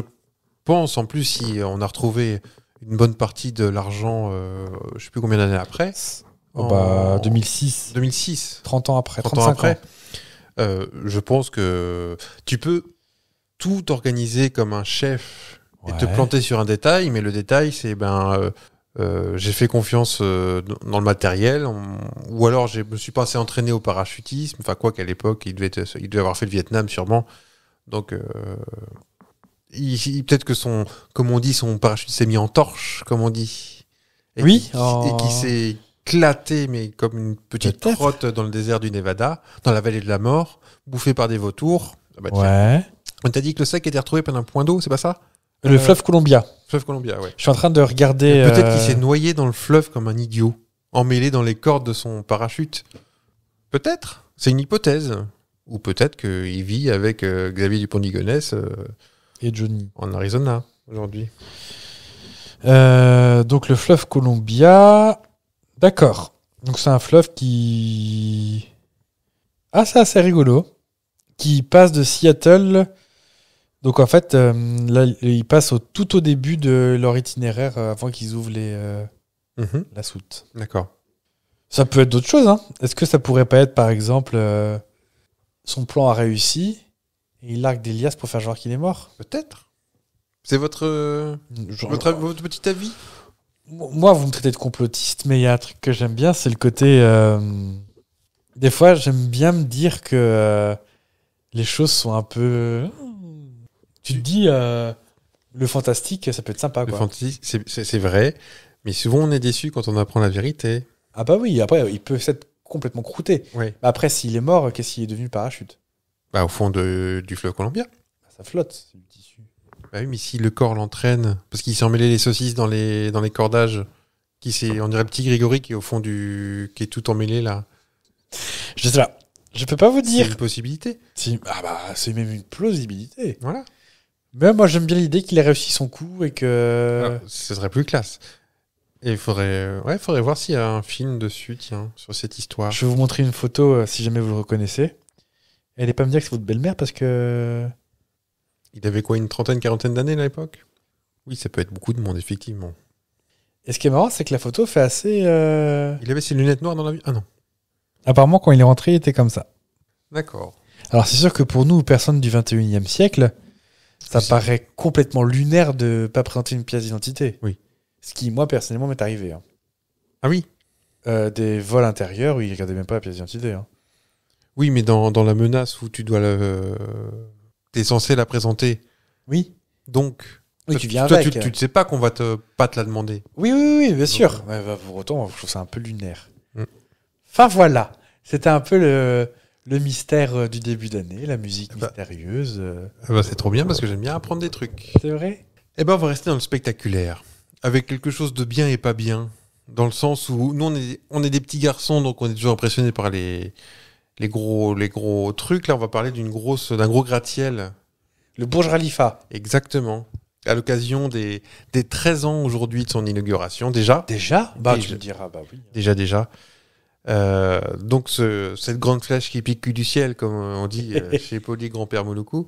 pense en plus si on a retrouvé une bonne partie de l'argent, je euh, je sais plus combien d'années après. Oh, bah, en... bah, 2006. 2006. 30 ans après. ans après. Euh, je pense que tu peux tout organiser comme un chef et te planter sur un détail, mais le détail, c'est ben euh, euh, j'ai fait confiance euh, dans le matériel, ou alors je me suis pas assez entraîné au parachutisme, enfin quoi qu'à l'époque, il devait, il devait avoir fait le Vietnam sûrement, donc peut-être que son, comme on dit, son parachute s'est mis en torche, comme on dit, et oui, et qui oh. s'est éclaté, mais comme une petite trotte dans le désert du Nevada, dans la vallée de la mort, bouffé par des vautours. Ah bah ouais. On t'a dit que le sac était retrouvé pendant un point d'eau, c'est pas ça le euh, fleuve Columbia. Fleuve Columbia, ouais. Je suis en train de regarder. Peut-être qu'il euh, s'est noyé dans le fleuve comme un idiot, emmêlé dans les cordes de son parachute. Peut-être. C'est une hypothèse. Ou peut-être qu'il vit avec euh, Xavier Dupont-Digonès et Johnny en Arizona aujourd'hui. donc le fleuve Columbia. D'accord. Donc c'est un fleuve qui. Ah, c'est assez rigolo. Qui passe de Seattle donc en fait, euh, là, ils passent tout au début de leur itinéraire euh, avant qu'ils ouvrent euh, mhm. la soute. D'accord. Ça peut être d'autres choses. Hein. Est-ce que ça pourrait pas être, par exemple, son plan a réussi et il largue des liasses pour faire genre qu'il est mort Peut-être. C'est votre, votre, votre, petit avis Moi, vous me traitez de complotiste, mais il y a un truc que j'aime bien, c'est le côté... des fois, j'aime bien me dire que les choses sont un peu tu te dis, euh, le fantastique, ça peut être sympa. Le fantastique, c'est vrai, mais souvent on est déçu quand on apprend la vérité. Ah bah oui, après, il peut s'être complètement croûté. Oui. après, s'il est mort, qu'est-ce qu'il est devenu parachute bah, Au fond de, du fleuve colombien. Bah, ça flotte, c'est du tissu. Bah oui, mais si le corps l'entraîne, parce qu'il s'est emmêlé les saucisses dans les, dans les cordages, qui c'est, on dirait petit Grégory qui est au fond du. qui est tout emmêlé là. Je sais pas. Je peux pas vous dire. C'est une possibilité. Si, ah bah, c'est même une plausibilité. Voilà. Mais moi, j'aime bien l'idée qu'il ait réussi son coup et que. Ça ah, ce serait plus classe. Et il faudrait, euh, ouais, faudrait voir s'il y a un film dessus, tiens, sur cette histoire. Je vais vous montrer une photo euh, si jamais vous le reconnaissez. elle allez pas me dire que c'est votre belle-mère parce que. Il avait quoi, une trentaine, quarantaine d'années à l'époque Oui, ça peut être beaucoup de monde, effectivement. Et ce qui est marrant, c'est que la photo fait assez. Euh, il avait ses lunettes noires dans la vie Ah non. Apparemment, quand il est rentré, il était comme ça. D'accord. Alors, c'est sûr que pour nous, personnes du 21e siècle, ça paraît complètement lunaire de ne pas présenter une pièce d'identité. Oui. Ce qui, moi, personnellement, m'est arrivé. Hein. Ah oui euh, des vols intérieurs où ils regardaient même pas la pièce d'identité. Hein. Oui, mais dans, la menace où tu dois le T'es censé la présenter. Oui. Donc. tu viens avec. tu, euh. tu ne sais pas qu'on va te, pas te la demander. Oui, oui, oui, bien sûr. Euh. Ouais, bah, pour autant, je trouve ça un peu lunaire. Mm. Enfin, voilà. C'était un peu le, le mystère euh, du début d'année, la musique eh ben. mystérieuse. Euh. Eh ben, c'est trop bien parce que j'aime bien apprendre des trucs. C'est vrai Eh ben, on va rester dans le spectaculaire, avec quelque chose de bien et pas bien, dans le sens où nous, on est, des petits garçons, donc on est toujours impressionnés par les, les, gros, les gros trucs. Là, on va parler d'une grosse, d'un gros gratte-ciel. Le Burj Khalifa. Exactement. À l'occasion des, des 13 ans aujourd'hui de son inauguration, déjà. Déjà Bah, déjà, tu me diras, bah oui. Déjà, déjà. Euh, donc cette grande flèche qui pique du ciel, comme on dit euh, (laughs) chez Poli Grand-Père Monoku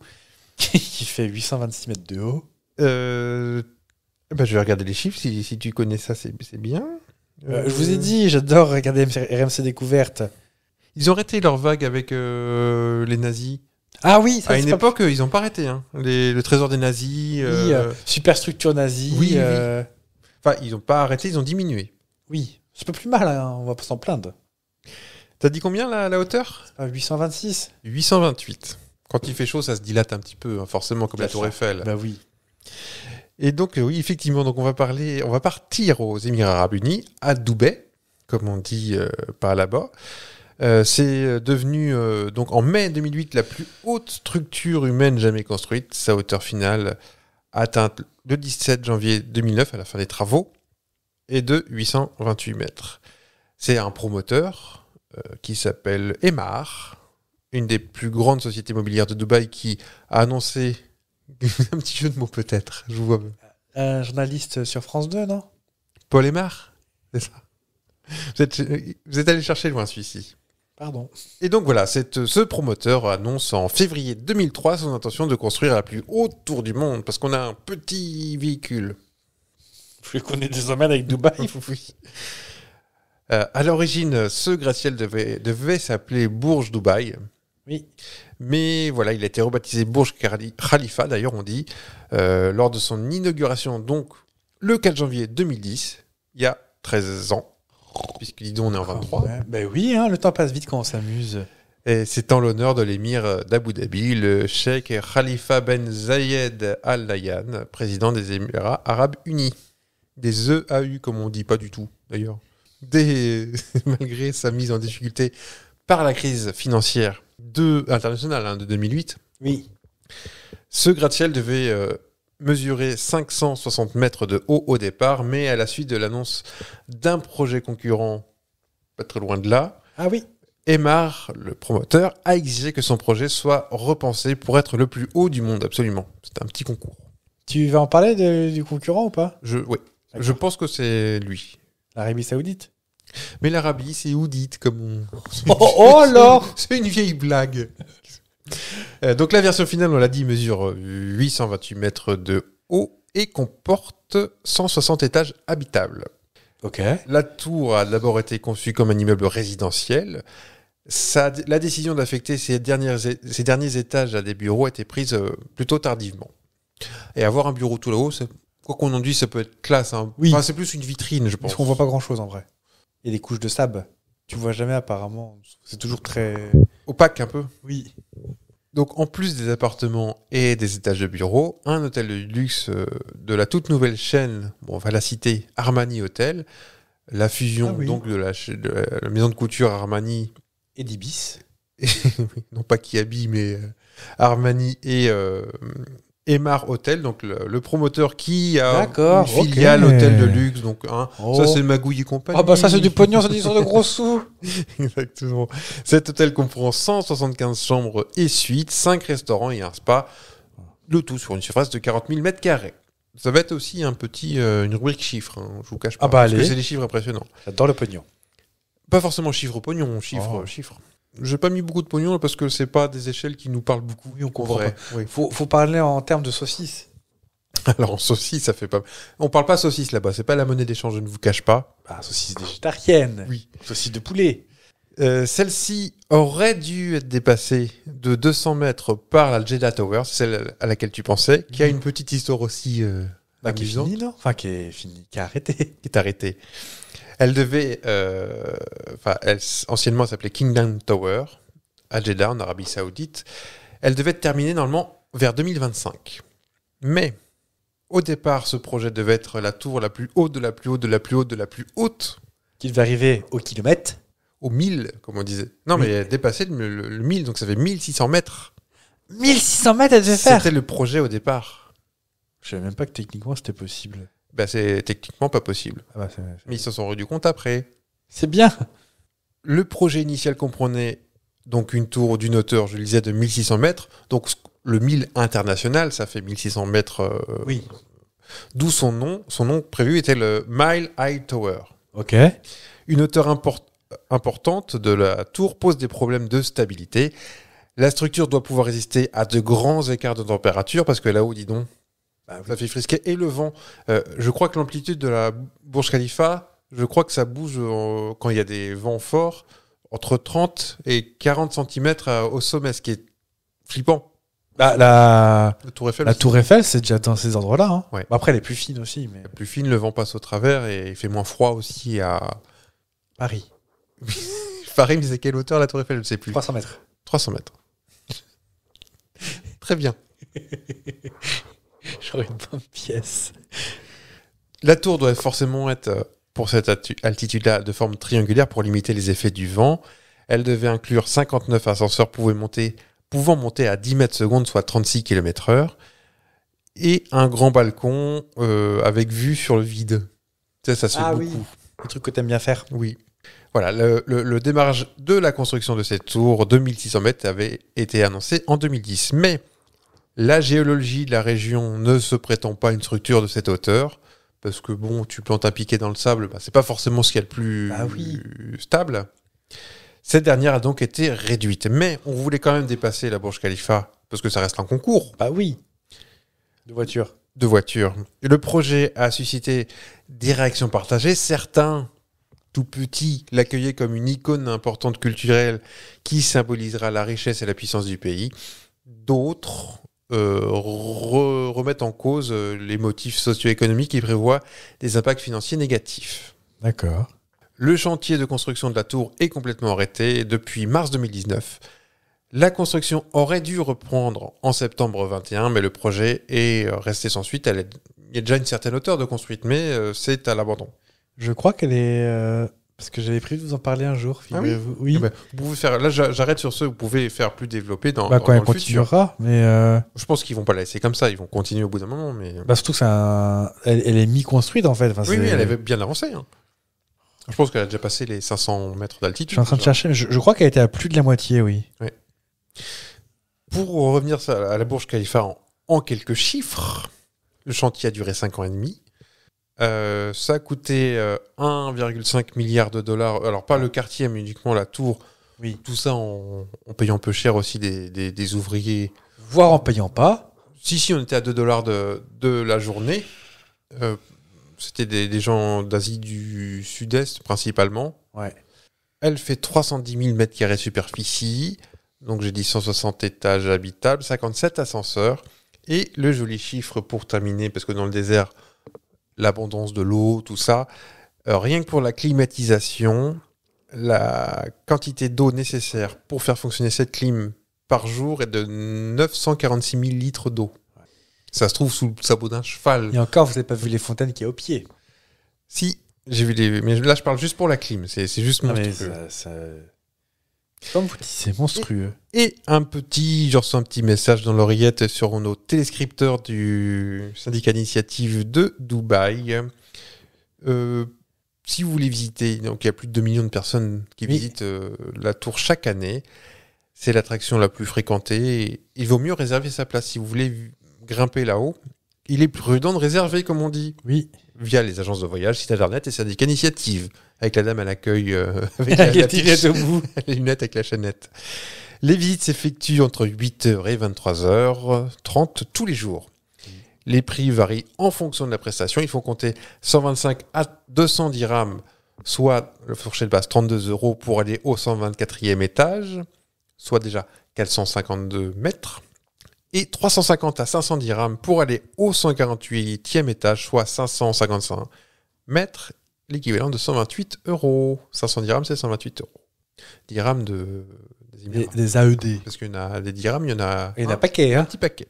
qui fait 826 mètres de haut. Euh, bah, je vais regarder les chiffres, si, tu connais ça, c'est bien. je vous ai dit, j'adore regarder RMC Découverte. Ils ont arrêté leur vague avec les nazis. Ah oui, ça, à une époque, ils n'ont pas arrêté. Hein. le trésor des nazis. Oui, superstructure nazie. Oui, Enfin, ils n'ont pas arrêté, ils ont diminué. Oui, c'est pas plus mal, hein, on va s'en plaindre. T'as dit combien la, la hauteur 826. 828. Ah, Quand il fait chaud, ça se dilate un petit peu, hein, forcément, comme la Tour Eiffel. Bah oui. Et donc, euh, oui, effectivement, donc on va parler, on va partir aux Émirats Arabes Unis, à Dubaï, comme on dit euh, par là-bas. Euh, c'est devenu donc en mai 2008 la plus haute structure humaine jamais construite. Sa hauteur finale atteinte le 17 janvier 2009 à la fin des travaux est de 828 mètres. C'est un promoteur euh, qui s'appelle Emar, une des plus grandes sociétés immobilières de Dubaï qui a annoncé (laughs) un petit jeu de mots peut-être, je vous vois. Un journaliste sur France 2, non Paul Emar c'est ça. Vous êtes, allé chercher loin celui-ci. Pardon. Et donc voilà, ce promoteur annonce en février 2003 son intention de construire la plus haute tour du monde parce qu'on a un petit véhicule. Je qu'on des hommes avec Dubaï. (laughs) oui. Euh, à l'origine, ce gratte-ciel devait, s'appeler Bourges Dubaï. Oui. Mais voilà, il a été rebaptisé Bourges Khalifa, d'ailleurs, on dit, euh, lors de son inauguration, donc le 4 janvier 2010, il y a 13 ans. Puisque, dit on est en 23. Ah, ben, oui, hein, le temps passe vite quand on s'amuse. Et c'est en l'honneur de l'émir euh, d'Abu Dhabi, le cheikh Khalifa ben Zayed Al Nahyan, président des Émirats Arabes Unis. Des EAU, comme on dit, pas du tout, d'ailleurs des, (laughs) malgré sa mise en difficulté par la crise financière de, internationale hein, de 2008. Oui. Ce gratte-ciel devait euh, mesurer 560 mètres de haut au départ, mais à la suite de l'annonce d'un projet concurrent pas très loin de là, ah oui. Aymar, le promoteur, a exigé que son projet soit repensé pour être le plus haut du monde, absolument. C'est un petit concours. Tu vas en parler du concurrent ou pas Je, Oui. Je pense que c'est lui. L'Arabie Saoudite. Mais l'Arabie, c'est comme on. (laughs) Oh, oh là (laughs) C'est une vieille blague. Euh, donc la version finale, on l'a dit, mesure 828 mètres de haut et comporte 160 étages habitables. Ok. La tour a d'abord été conçue comme un immeuble résidentiel. la décision d'affecter ces, derniers étages à des bureaux a été prise euh, plutôt tardivement. Et avoir un bureau tout là-haut, c'est quoi qu'on en ça peut être classe. Hein. Oui. c'est plus une vitrine, je pense. Parce qu'on voit pas grand chose en vrai. Il y a des couches de sable. Tu vois jamais apparemment. C'est toujours très. Opaque un peu. Oui. Donc, en plus des appartements et des étages de bureaux, un hôtel de luxe euh, de la toute nouvelle chaîne, on va la cité Armani Hôtel, la fusion ah donc de la, de la, maison de couture Armani et d'Ibis. (laughs) non pas Kiabi, mais euh, Armani et euh, Emar Hotel, donc le, promoteur qui a une filiale hôtel de luxe. Donc, hein, ça, oh. c'est Magouille et compagnie. Ah, bah, ça, c'est du pognon, ça, c'est de gros sous. (laughs) Exactement. Cet hôtel comprend 175 chambres et suites, 5 restaurants et un spa. Le tout sur une surface de 40 000 mètres carrés. Ça va être aussi un petit, euh, une rubrique chiffres, hein, je vous cache ah pas. Ah bah, c'est des chiffres impressionnants. Dans le pognon. Pas forcément chiffre pognon, chiffre, oh. chiffre n'ai pas mis beaucoup de pognon parce que c'est pas des échelles qui nous parlent beaucoup. Oui, on comprend. pas. Faut, parler en termes de saucisses. (laughs) Alors en saucisse, ça fait pas. On parle pas saucisse là-bas. C'est pas la monnaie d'échange. Je ne vous cache pas. Ah, saucisse végétarienne. Oui. Saucisses de poulet. Euh, celle-ci aurait dû être dépassée de 200 mètres par la Jeddah Tower, celle à laquelle tu pensais, qui a mhm. une petite histoire aussi euh, amusante. Bah, qui est finie, non Enfin, qui est finie, qui est arrêté. (laughs) Qui est arrêtée. Elle devait. Euh, enfin, elle, anciennement, s'appelait Kingdom Tower, à Jeddah, en Arabie Saoudite. Elle devait être terminée normalement vers 2025. Mais. Au départ, ce projet devait être la tour la plus haute de la plus haute de la plus haute de la plus haute. Qui devait arriver au kilomètre Au mille, comme on disait. Non, mais elle dépassait le, le, donc ça fait 1600 mètres. 1600 mètres, elle devait faire C'était le projet au départ. Je savais même pas que techniquement c'était possible. Bah, c'est techniquement pas possible. Ah bah, Mais ils se sont rendus compte après. C'est bien. Le projet initial comprenait donc une tour d'une hauteur, je le disais, de 1600 mètres. Donc le 1000 international, ça fait 1600 mètres. Euh, oui. D'où son nom. Son nom prévu était le Mile High Tower. Ok. Une hauteur importante de la tour pose des problèmes de stabilité. La structure doit pouvoir résister à de grands écarts de température parce que là-haut, dis donc, bah ça fait Et le vent, euh, je crois que l'amplitude de la Bourse Khalifa, je crois que ça bouge quand il y a des vents forts, entre 30 et 40 cm euh, au sommet, ce qui est flippant. Bah, la, la, Tour Eiffel, Eiffel c'est déjà dans ces endroits-là. Hein. Après, elle est plus fine aussi. Mais... plus fine, le vent passe au travers et il fait moins froid aussi à Paris. (laughs) Paris, mais c'est quelle hauteur la Tour Eiffel Je ne sais plus. 300 mètres. 300 mètres. (laughs) Très bien. (laughs) J'aurais (laughs) une bonne pièce. La tour doit forcément être, euh, pour cette altitude-là, de forme triangulaire pour limiter les effets du vent. Elle devait inclure 59 ascenseurs pouvant monter, pouvant monter à 10 mètres secondes, soit 36 km heure, et un grand balcon euh, avec vue sur le vide. Ça, ça se ah beaucoup. Oui. Le truc que tu aimes bien faire. Oui. Voilà, le, le, démarrage de la construction de cette tour, 2600 mètres, avait été annoncé en 2010. Mais la géologie de la région ne se prétend pas une structure de cette hauteur, parce que bon, tu plantes un piquet dans le sable, bah, c'est pas forcément ce qui est le plus bah stable. Cette dernière a donc été réduite, mais on voulait quand même dépasser la Burj Khalifa, parce que ça reste un concours. ah oui, de voiture. De voitures. Le projet a suscité des réactions partagées. Certains tout petits, l'accueillaient comme une icône importante culturelle qui symbolisera la richesse et la puissance du pays. D'autres euh, remettre en cause euh, les motifs socio-économiques qui prévoient des impacts financiers négatifs. D'accord. Le chantier de construction de la tour est complètement arrêté depuis mars 2019. La construction aurait dû reprendre en septembre 21, mais le projet est euh, resté sans suite. Elle Il y a déjà une certaine hauteur de construite, mais c'est à l'abandon. Je crois qu'elle est parce que j'avais prévu de vous en parler un jour, ah oui, oui. Eh ben, vous faire. Là, j'arrête sur ce. Vous pouvez faire plus développer dans. Bah, quand continuera, futur. mais. Euh, je pense qu'ils vont pas la laisser comme ça. Ils vont continuer au bout d'un moment, mais. Euh. Bah, surtout que elle, est mi-construite en fait. oui, oui, elle avait bien avancé. Hein. Je pense qu'elle a déjà passé les 500 mètres d'altitude. Je suis en train de chercher, je, crois qu'elle était à plus de la moitié, oui. Pour revenir à la bourge Khalifa en quelques chiffres, le chantier a duré 5 ans et demi. Euh, ça a coûté 1,5 euh, milliard de dollars. Alors, pas le quartier, mais uniquement la tour. Oui. Tout ça en, payant payant peu cher aussi des, des, ouvriers. Voire en payant pas. Si, si, on était à 2 dollars de, de la journée. Euh, c'était des, des, gens d'Asie du Sud-Est principalement. Ouais. Elle fait 310 000 mètres carrés de superficie. Donc j'ai dit 160 étages habitables, 57 ascenseurs. Et le joli chiffre pour terminer, parce que dans le désert, l'abondance de l'eau, tout ça. Euh, rien que pour la climatisation, la quantité d'eau nécessaire pour faire fonctionner cette clim par jour est de 946 000 litres d'eau. Ça se trouve sous le sabot d'un cheval. Et encore, vous n'avez pas vu les fontaines qui est au pied. Si, j'ai vu les. Mais là, je parle juste pour la clim. C'est juste mon. Ah, comme vous C'est monstrueux. Et, un petit, je un petit message dans l'oreillette sur nos téléscripteurs du syndicat d'initiative de Dubaï. Euh, si vous voulez visiter, donc il y a plus de 2 millions de personnes qui visitent euh, la tour chaque année. C'est l'attraction la plus fréquentée. il vaut mieux réserver sa place si vous voulez grimper là-haut. Il est prudent de réserver, comme on dit. Oui via les agences de voyage, site internet et syndicat initiative, avec la dame à l'accueil euh, (laughs) avec la, (laughs) les lunettes avec la chaînette. Les visites s'effectuent entre 8h et 23h30 tous les jours. Les prix varient en fonction de la prestation. Il faut compter 125 à 210 dirhams, soit le fourchet de base 32 euros pour aller au 124e étage, soit déjà 452 mètres et 350 à 500 dirhams pour aller au 148e étage, soit 555 mètres, l'équivalent de 128 euros. 500 dirhams, c'est 128 euros. Dirhams de, des, AED. E Parce qu'il y en a des dirhams, il y en a, il y un, a paquet, un, hein. petit paquet.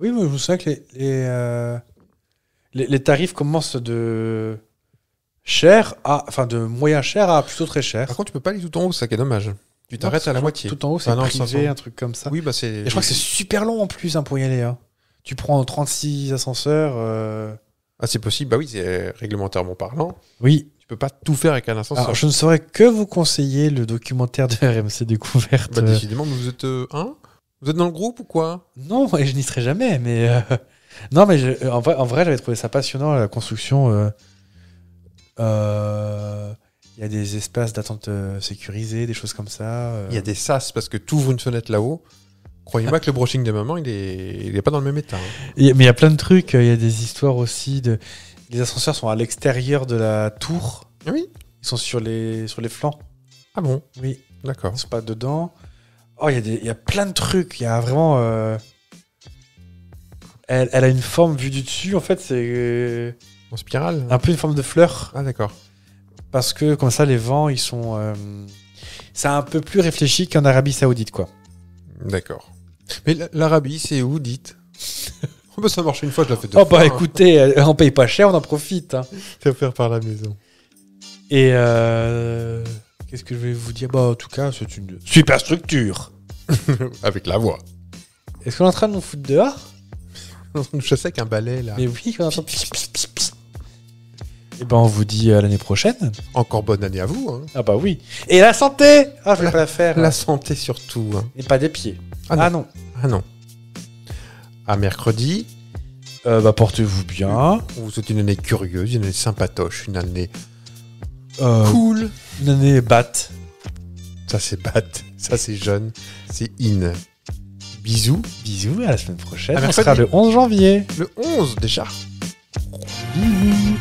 Oui, mais je vous que euh, les, tarifs commencent de cher à, enfin de moyen cher à plutôt très cher. Par contre, tu peux pas aller tout en haut, ça qui est dommage. Tu t'arrêtes à la moitié. Tout en haut, c'est un ah privé, un truc comme ça. Oui, bah c'est. je crois que c'est super long en plus hein, pour y aller. Hein. Tu prends 36 ascenseurs. Euh. Ah, c'est possible. Bah oui, c'est euh, réglementairement parlant. Oui. Tu peux pas tout faire avec un ascenseur. Alors, je ne saurais que vous conseiller le documentaire de RMC Découverte. Bah, euh. décidément, vous êtes un. vous êtes dans le groupe ou quoi Non, (laughs) et je n'y serai jamais. Mais non, mais je... en vrai, j'avais trouvé ça passionnant la construction. Euh... Il y a des espaces d'attente euh, sécurisés, des choses comme ça. Euh. Il y a des sas parce que tout ouvres une fenêtre là-haut. Croyez-moi (laughs) que le brushing des maman, il n'est il est pas dans le même état. Hein. mais il y a plein de trucs. Euh, il y a des histoires aussi de. Les ascenseurs sont à l'extérieur de la tour. Ah oui. Ils sont sur les, sur les flancs. Ah bon Oui. D'accord. Ils sont pas dedans. Oh, il y, a des... il y a plein de trucs. Il y a vraiment. Elle, elle, a une forme vue du dessus, en fait. C'est. En spirale Un peu une forme de fleur. Ah, d'accord parce que comme ça, les vents, ils sont. Euh, c'est un peu plus réfléchi qu'en Arabie Saoudite, quoi. D'accord. Mais l'Arabie, c'est où, dites (laughs) oh, bah, Ça marche une fois, je l'ai fait deux oh, bah écoutez, euh, on paye pas cher, on en profite. Hein. C'est (laughs) par la maison. Et euh, qu'est-ce que je vais vous dire Bah en tout cas, c'est une super structure. (laughs) avec la voix. Est-ce qu'on est en train de nous foutre dehors On nous chasse avec un balai là. Mais oui, on entend. Et eh ben, on vous dit à euh, l'année prochaine. Encore bonne année à vous. Hein. Ah bah oui. Et la santé ah, la, faire. Hein. La santé surtout. Hein. Et pas des pieds. Ah non. Ah non. Ah à mercredi. Euh, bah, portez-vous bien. On vous souhaite une année curieuse, une année sympatoche, une année euh, cool. Une année batte. Ça c'est bat, ça c'est jeune, c'est in. Bisous. Bisous, à la semaine prochaine. sera le 11 janvier. Le 11 déjà. Bisous.